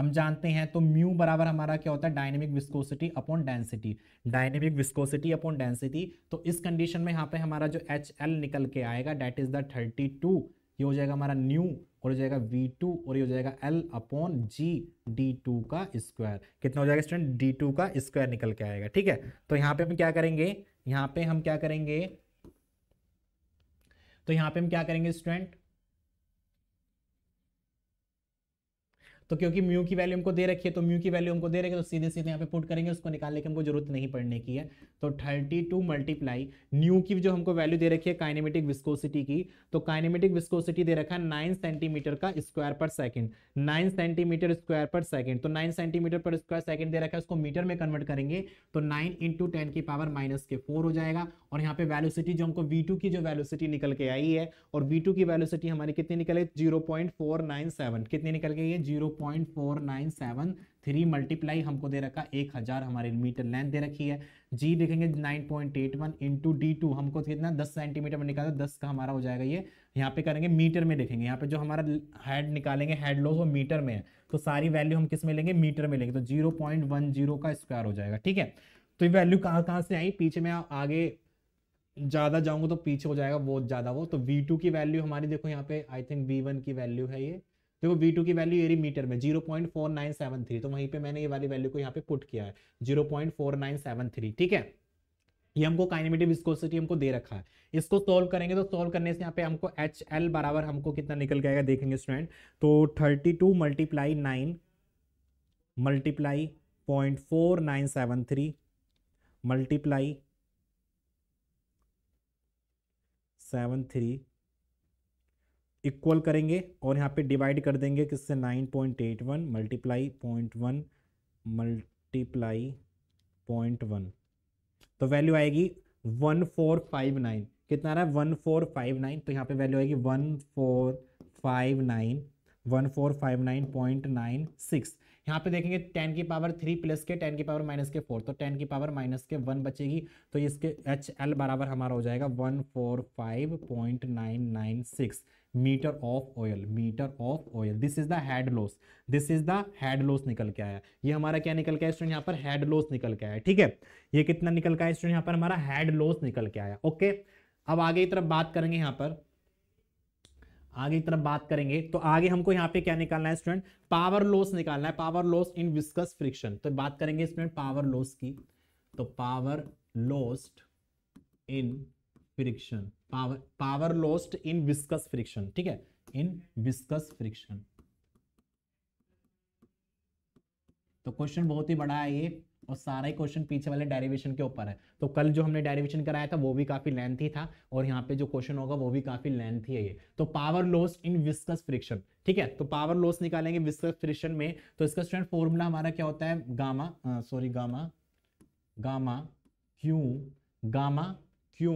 हम जानते हैं तो म्यू बराबर हमारा क्या होता है dynamic viscosity upon density dynamic viscosity upon density तो इस कंडीशन में यहाँ पे हमारा जो एच एल निकल के आएगा that is the thirty two ये हो जाएगा हमारा न्यू और हो जाएगा वी टू और ये हो जाएगा L upon g D two का स्क्वायर कितना हो जाएगा स्टूडेंट डी टू का स्क्वायर निकल के आएगा ठीक है तो यहाँ पे हम क्या करेंगे यहाँ पे हम क्या करेंगे तो यहाँ पे हम क्या करेंगे स्टूडेंट तो क्योंकि म्यू की वैल्यू हमको दे रखी है तो म्यू की वैल्यू हमको दे रखी है तो सीधे सीधे यहाँ पे पुट करेंगे उसको निकालने की हमको जरूरत नहीं पड़ने की है तो थर्टी टू मल्टीप्लाई न्यू की जो हमको वैल्यू दे रखी है काइनेमेटिक विस्कोसिटी की तो काइनेमेटिक विस्कोसिटी दे रखा है नाइन सेंटीमीटर का स्क्वायर पर सेकेंड नाइन सेंटीमीटर स्क्वायर पर सेकेंड तो nine centimetre per square second दे रखा है उसको मीटर में कन्वर्ट करेंगे तो नाइन इंटू टेन की पावर माइनस के फोर हो जाएगा और यहाँ पे वैल्यूसिटी जो हमको वी की जो वैल्यूसिटी निकल के आई है और वी की वैल्यूसिटी हमारी कितनी निकले जीरो कितनी निकल गई है zero point four nine seven three multiply हमको दे रखा एक हज़ार हमारे मीटर लेंथ दे रखी है जी देखेंगे nine point eight one into D two हमको कितना दस सेंटीमीटर में निकाला दस का हमारा हो जाएगा ये यहाँ पे करेंगे मीटर में देखेंगे यहाँ पे जो हमारा हेड निकालेंगे हेड लॉस वो मीटर में है तो सारी वैल्यू हम किस में लेंगे मीटर में लेंगे तो जीरो पॉइंट वन जीरो का स्क्वायर हो जाएगा ठीक है तो ये वैल्यू कहाँ कहाँ से आई पीछे में आगे ज़्यादा जाऊँगा तो पीछे हो जाएगा बहुत ज़्यादा वो तो V2 की वैल्यू हमारी देखो यहाँ पे आई थिंक V1 की वैल्यू है ये देखो वी टू की वैल्यू एरी मीटर में zero point four nine seven three तो वहीं पे मैंने ये वाली वैल्यू को यहाँ पे पुट किया है zero point four nine seven three ठीक है ये हमको काइनेमेटिक विस्कोसिटी हमको दे रखा है इसको सॉल्व करेंगे तो सॉल्व करने से यहाँ पे हमको एच एल बराबर हमको कितना निकल गया देखेंगे स्टूडेंट तो thirty two multiply nine multiply point four nine seven three multiply seven three equal करेंगे और यहाँ पे डिवाइड कर देंगे किससे nine point eight one multiply point one multiply point one तो वैल्यू आएगी वन फोर फाइव नाइन कितना आ रहा है वन फोर फाइव नाइन तो यहाँ पे वैल्यू आएगी one four five nine one four five nine point nine six यहाँ पे देखेंगे टेन की पावर थ्री प्लस के टेन की पावर माइनस के फोर तो टेन की पावर माइनस के वन बचेगी तो इसके एच एल बराबर हमारा हो जाएगा one four five point nine nine six metre of oil metre of oil this is the head loss this is the head loss निकल के आया ये हमारा क्या निकल के आया स्टूडेंट यहाँ पर हेड लॉस निकल के आया ठीक है ये कितना निकल का स्टूडेंट यहाँ पर हमारा हेड लॉस निकल के आया ओके अब आगे की तरफ बात करेंगे यहाँ पर आगे की तरफ बात करेंगे तो आगे हमको यहाँ पे क्या निकालना है स्टूडेंट पावर लॉस निकालना है power loss in viscous friction तो बात करेंगे स्टूडेंट पावर लॉस की तो power lost in friction power power lost in viscous friction ठीक है इन विस्कस फ्रिक्शन तो क्वेश्चन बहुत ही बड़ा है ये और सारा ही क्वेश्चन पीछे वाले डेरिवेशन के ऊपर है तो कल जो हमने डेरिवेशन कराया था वो भी काफी लेंथी था और यहाँ पे जो क्वेश्चन होगा वो भी काफी लेंथी है ये तो power loss in viscous friction ठीक है तो पावर लॉस निकालेंगे विस्कस फ्रिक्शन में तो इसका स्टूडेंट फॉर्मूला हमारा क्या होता है gamma sorry gamma gamma Q gamma Q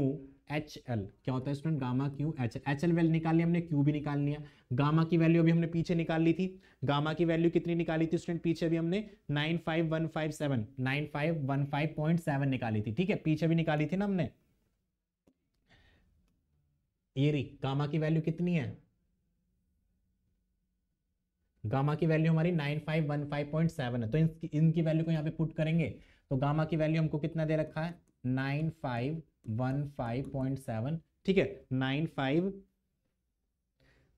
h L क्या होता है student gamma Q h h L value निकाल लिया हमने क्यू भी निकाल लिया गामा की वैल्यू अभी हमने पीछे निकाल ली थी गामा की वैल्यू कितनी निकाली थी स्टूडेंट पीछे भी हमने nine five one five seven nine five one five point seven निकाली थी ठीक है पीछे भी निकाली थी ना हमने ये रही गामा की वैल्यू कितनी है गामा की वैल्यू हमारी 9515.7 है तो इन, इनकी वैल्यू को यहाँ पे पुट करेंगे तो गामा की वैल्यू हमको कितना दे रखा है nine five one five point seven ठीक है nine five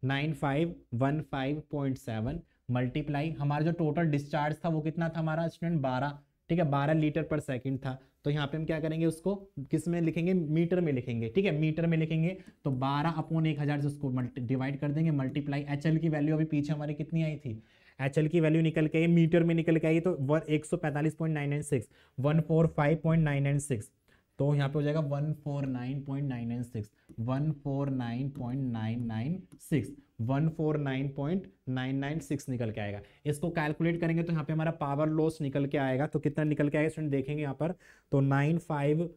nine five one five point seven multiply हमारा जो टोटल डिस्चार्ज था वो कितना था हमारा स्टूडेंट बारह ठीक है बारह लीटर पर सेकंड था तो यहाँ पे हम क्या करेंगे उसको किस में लिखेंगे मीटर में लिखेंगे ठीक है मीटर में लिखेंगे तो 12 अपॉन एक हज़ार से उसको डिवाइड कर देंगे मल्टीप्लाई एच की वैल्यू अभी पीछे हमारी कितनी आई थी एच की वैल्यू निकल के आई मीटर में निकल के आई तो वन एक सौ पैंतालीस point nine nine six one four five point nine nine six तो यहाँ पे हो जाएगा one four nine point nine nine six one four nine point nine nine six one four nine point nine nine six निकल के आएगा इसको calculate करेंगे तो यहाँ पे हमारा पावर लॉस निकल के आएगा तो कितना निकल के आएगा स्टूडेंट देखेंगे यहाँ पर तो nine five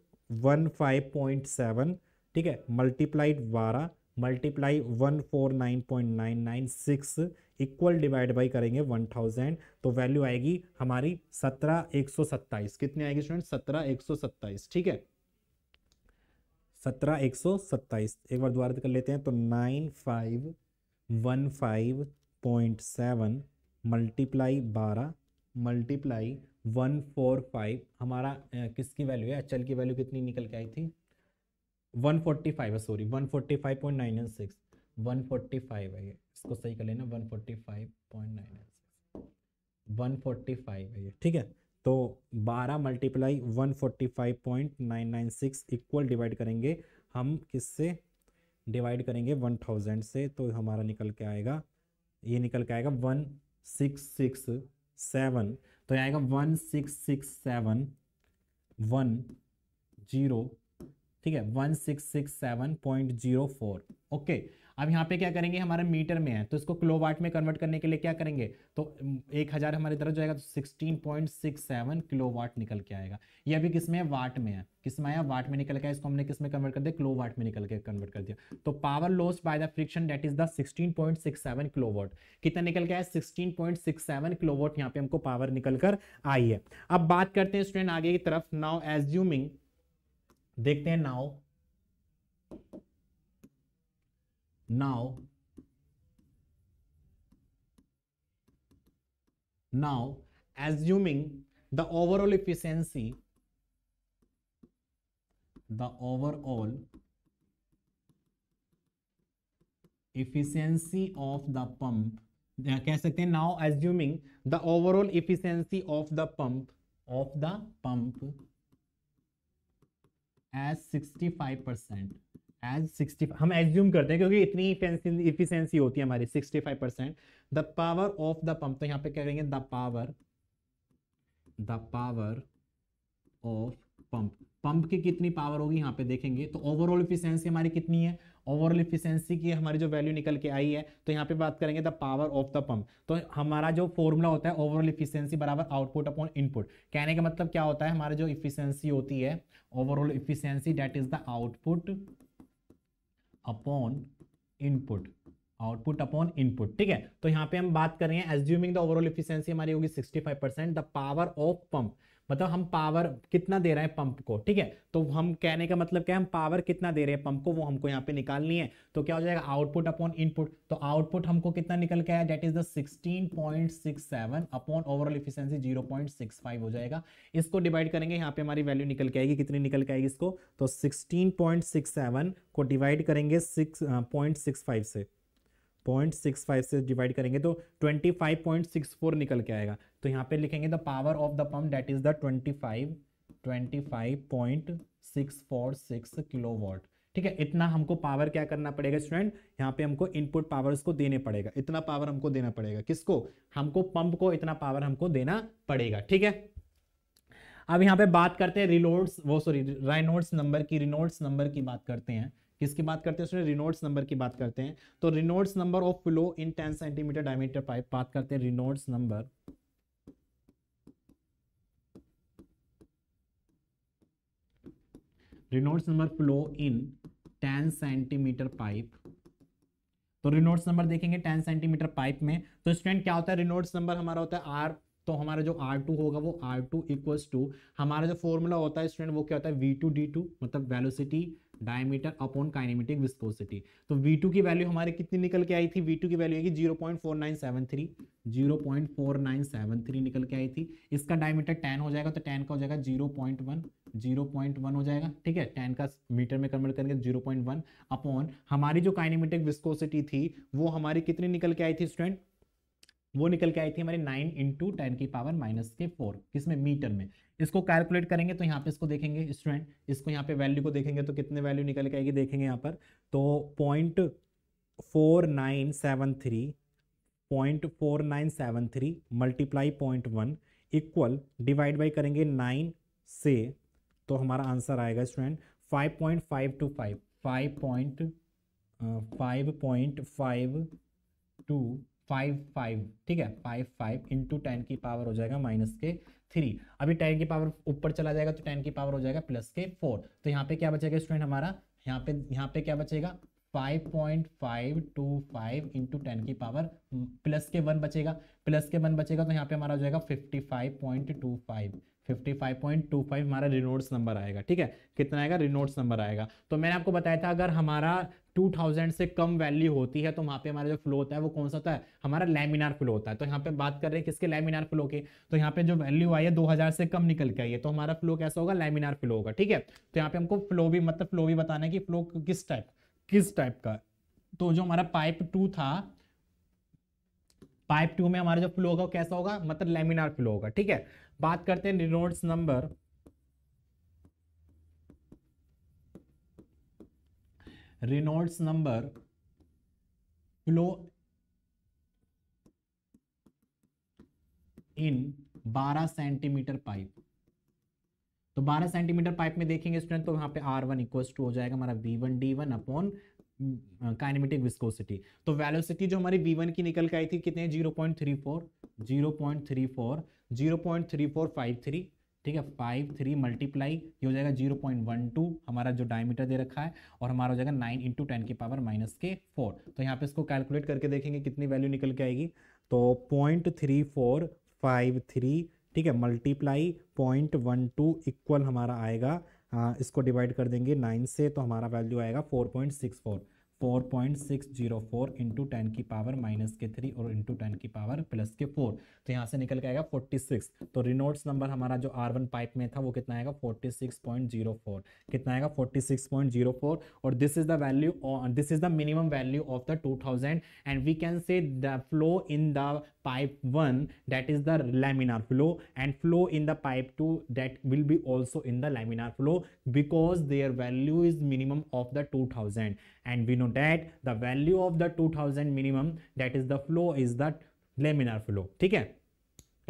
one five point seven ठीक है मल्टीप्लाइड बारह multiply one four nine point nine nine six equal divide by करेंगे वन थाउजेंड तो वैल्यू आएगी हमारी सत्रह एक सौ सत्ताईस कितनी आएगी स्टूडेंट सत्रह एक सौ सत्ताईस ठीक है सत्रह एक सौ सत्ताईस एक बार दोबारा कर लेते हैं तो nine five one five point seven multiply बारह मल्टीप्लाई वन फोर फाइव हमारा किसकी वैल्यू है अचल की वैल्यू कितनी निकल के आई थी वन फोर्टी फाइव है sorry one forty five point nine n six one forty five है ये इसको सही कर लेना one forty five point nine n six one forty five है ये ठीक है तो 12 multiply one forty five point nine nine six equal divide करेंगे हम किससे डिवाइड करेंगे वन थाउजेंड से तो हमारा निकल के आएगा ये निकल के आएगा वन सिक्स सिक्स सेवन तो आएगा one six six seven one zero ठीक है one six six seven point zero four okay अब यहाँ पे क्या करेंगे हमारे मीटर में है तो इसको किलो वाट में कन्वर्ट करने के लिए क्या करेंगे तो एक हज़ार हमारे तरफ जाएगा तो sixteen point six seven kilowatt निकल के आएगा ये अभी किस में है वाट में है किस में आया वाट में निकल के इसको हमने किस में कन्वर्ट कर दिया किलो वाट में निकल के कन्वर्ट कर दिया तो power loss by the friction that is the sixteen point six seven kilowatt कितना निकल के आया sixteen point six seven kilowatt यहाँ पे हमको पावर निकल कर आई है अब बात करते हैं स्टूडेंट आगे की तरफ नाउ एज्यूमिंग देखते हैं now now now assuming the overall efficiency the overall efficiency of the pump now assuming the overall efficiency of the pump of the pump as 65 percent as sixty हम assume करते हैं क्योंकि इतनी efficiency होती है हमारी sixty five percent the power of the pump तो यहाँ पे क्या कहेंगे the power the power of pump pump की कितनी पावर होगी यहाँ पे देखेंगे तो ओवरऑल इफिशियंसी हमारी कितनी है ओवरऑल इफिशियंसी की हमारी जो वैल्यू निकल के आई है तो यहाँ पे बात करेंगे the power of the pump तो हमारा जो फॉर्मूला होता है ओवरऑल इफिशियंसी बराबर आउटपुट अपॉन इनपुट कहने का मतलब क्या होता है हमारा जो इफिशियंसी होती है overall efficiency that is the output upon input output upon input ठीक है तो यहाँ पे हम बात कर रहे हैं एज्यूमिंग द ओवरऑल इफिशियंसी हमारी होगी 65 percent the power of pump मतलब हम पावर कितना दे रहे हैं पंप को ठीक है तो हम कहने का मतलब क्या है हम पावर कितना दे रहे हैं पंप को वो हमको यहाँ पे निकालनी है तो क्या हो जाएगा आउटपुट अपॉन इनपुट तो आउटपुट हमको कितना निकल के आया that is the 16.67 upon overall efficiency 0.65 हो जाएगा इसको डिवाइड करेंगे यहाँ पे हमारी वैल्यू निकल के आएगी कितनी निकल के आएगी इसको तो सिक्सटीन को डिवाइड करेंगे सिक्स uh, से पॉइंट सिक्स फाइव से डिवाइड करेंगे तो twenty five point six four निकल के आएगा तो यहाँ पे लिखेंगे the power of the pump that is the twenty five twenty five point six four six kilowatt ठीक है इतना हमको पावर क्या करना पड़ेगा स्टूडेंट यहाँ पे हमको इनपुट पावर उसको देने पड़ेगा इतना पावर हमको देना पड़ेगा किसको हमको पंप को इतना पावर हमको देना पड़ेगा ठीक है अब यहाँ पे बात करते हैं रिलोड्स वो सॉरी राइनोड्स नंबर की रिनोड्स नंबर की बात करते हैं किसकी बात करते हैं रिनोड्स नंबर की बात करते हैं तो Reynolds number of flow in ten centimetre diameter pipe बात करते हैं Reynolds number Reynolds number flow in ten centimetre pipe तो रिनोड्स नंबर देखेंगे टेन सेंटीमीटर पाइप में तो स्टूडेंट क्या होता है रिनोड्स नंबर हमारा होता है आर तो हमारा जो आर टू होगा वो आर टू इक्वल्स टू हमारा जो फॉर्मूला होता है स्टूडेंट वो क्या होता है वी टू डी टू मतलब velocity diameter upon kinematic viscosity तो V2 की वैल्यू हमारे कितनी निकल के आई थी V2 की वैल्यू है कि 0.4973 0.4973 निकल के आई थी इसका डायमीटर 10 हो जाएगा तो 10 का हो जाएगा 0.1 0.1 हो जाएगा ठीक है 10 का मीटर में कन्वर्ट करेंगे 0.1 अपॉन हमारी जो काइनेमेटिक विस्कोसिटी थी वो हमारी कितनी निकल के आई थी स्टूडेंट वो निकल के आई थी हमारी नाइन इंटू टेन की पावर माइनस के फोर किसमें मीटर में इसको कैलकुलेट करेंगे तो यहाँ पे इसको देखेंगे स्टूडेंट इसको यहाँ पे वैल्यू को देखेंगे तो कितने वैल्यू निकल के आएगी देखेंगे यहाँ पर तो point four nine seven three point four nine seven three multiply point one equal divide by करेंगे नाइन से तो हमारा आंसर आएगा student five point five two five five point five point five two five five ठीक है five five into ten की power हो जाएगा माइनस के थ्री अभी टेन की पावर ऊपर चला जाएगा तो टेन की पावर हो जाएगा प्लस के फोर तो यहाँ पे क्या बचेगा स्टूडेंट हमारा यहाँ पे यहाँ पे क्या बचेगा five point five two five into ten की पावर प्लस के वन बचेगा प्लस के वन बचेगा तो यहाँ पे हमारा हो जाएगा fifty five point two five 55.25 हमारा रिनोड्स नंबर आएगा ठीक है कितना आएगा रिनोड्स नंबर आएगा तो मैंने आपको बताया था अगर हमारा 2000 से कम वैल्यू होती है तो वहाँ पे हमारा जो फ्लो होता है वो कौन सा होता है हमारा लेमिनार फ्लो होता है तो यहाँ पे बात कर रहे हैं किसके लेमिनार फ्लो के तो यहाँ पे जो वैल्यू आई है 2000 से कम निकल के आई है तो हमारा फ्लो कैसा होगा लेमिनार फ्लो होगा ठीक है तो यहाँ पे हमको फ्लो भी मतलब फ्लो भी बताना है कि फ्लो किस टाइप किस टाइप का तो जो हमारा पाइप टू था पाइप टू में हमारा जो फ्लो होगा कैसा होगा मतलब लेमिनार फ्लो होगा ठीक है बात करते हैं Reynolds number Reynolds number flow in 12 centimetre pipe तो 12 सेंटीमीटर पाइप में देखेंगे स्टूडेंट तो यहां पे R1 वन इक्व टू हो जाएगा हमारा V1 D1 D one upon kinematic viscosity तो वेलोसिटी जो हमारी V1 की निकल के आई थी कितने 0.34 0.34 0.3453 ठीक है फाइव थ्री मल्टीप्लाई ये हो जाएगा जीरो पॉइंट वन टू हमारा जो डायमीटर दे रखा है और हमारा हो जाएगा नाइन इंटू टेन के पावर माइनस के फोर तो यहाँ पे इसको कैलकुलेट करके देखेंगे कितनी वैल्यू निकल के आएगी तो point three four five three ठीक है multiply point one two equal हमारा आएगा आ, हाँ, इसको डिवाइड कर देंगे नाइन से तो हमारा वैल्यू आएगा four point six four four point six zero four into ten की पावर माइनस के थ्री और इंटू टेन की पावर प्लस के फोर तो यहाँ से निकल के आएगा फोर्टी सिक्स तो रिनोट्स नंबर हमारा जो आर वन पाइप में था वो कितना आएगा forty six point zero four कितना आएगा forty six point zero four और this is the value this is the minimum value of the two thousand and we can say the flow in the one that is the laminar flow and flow in the pipe two that will be also in the laminar flow because their value is minimum of the two thousand and we no that the value of the 2000 minimum that is the flow is that laminar flow ठीक है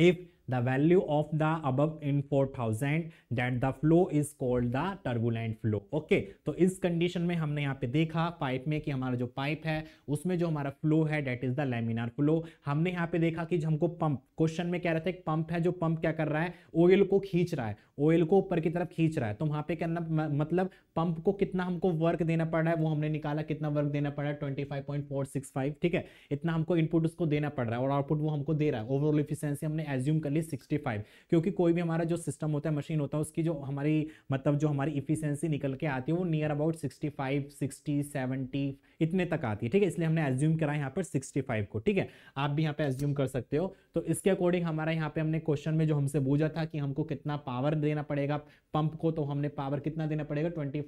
if the value of the above in 4000 that the flow is called the turbulent flow okay तो इस condition में हमने यहाँ पे देखा pipe में कि हमारा जो पाइप है उसमें जो हमारा फ्लो है that is the laminar flow हमने यहाँ पे देखा कि हमको पंप क्वेश्चन में कह रहे थे पंप है जो पंप क्या कर रहा है ऑयल को खींच रहा है ऑयल को ऊपर की तरफ खींच रहा है तो वहां पे करना मतलब पंप को कितना हमको वर्क देना पड़ रहा है वो हमने निकाला कितना वर्क देना पड़ रहा है twenty five point four six five ठीक है इतना हमको इनपुट उसको देना पड़ रहा है और आउटपुट वो हमको दे रहा है ओवरऑल इफिशियंसी हमने एज्यूम कर डी सिक्सटी फाइव क्योंकि कोई भी हमारा जो सिस्टम होता है मशीन होता है उसकी जो हमारी मतलब जो हमारी इफिशियंसी निकल के आती है वो near about sixty five sixty seventy इतने तक आती है ठीक है इसलिए हमने एज्यूम करा यहाँ पर 65 को ठीक है आप भी यहाँ पे एज्यूम कर सकते हो तो इसके अकॉर्डिंग हमारा यहाँ पे हमने क्वेश्चन में जो हमसे पूछा था कि हमको कितना पावर देना पड़ेगा पंप को तो हमने पावर कितना देना पड़ेगा ट्वेंटी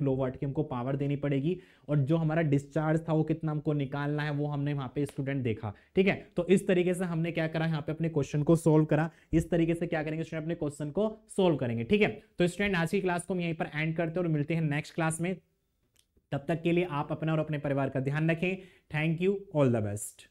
किलो वाट की हमको पावर देनी पड़ेगी और जो हमारा डिस्चार्ज था वो कितना हमको निकालना है वो हमने वहाँ पे स्टूडेंट देखा ठीक है तो इस तरीके से हमने क्या करा यहाँ पे अपने क्वेश्चन को सोल्व करा इस तरीके से क्या करेंगे स्टूडेंट अपने क्वेश्चन को सोल्व करेंगे ठीक है तो स्टूडेंट आज की क्लास को हम यहीं पर एंड करते हैं और मिलते हैं नेक्स्ट क्लास में तब तक के लिए आप अपना और अपने परिवार का ध्यान रखें thank you all the best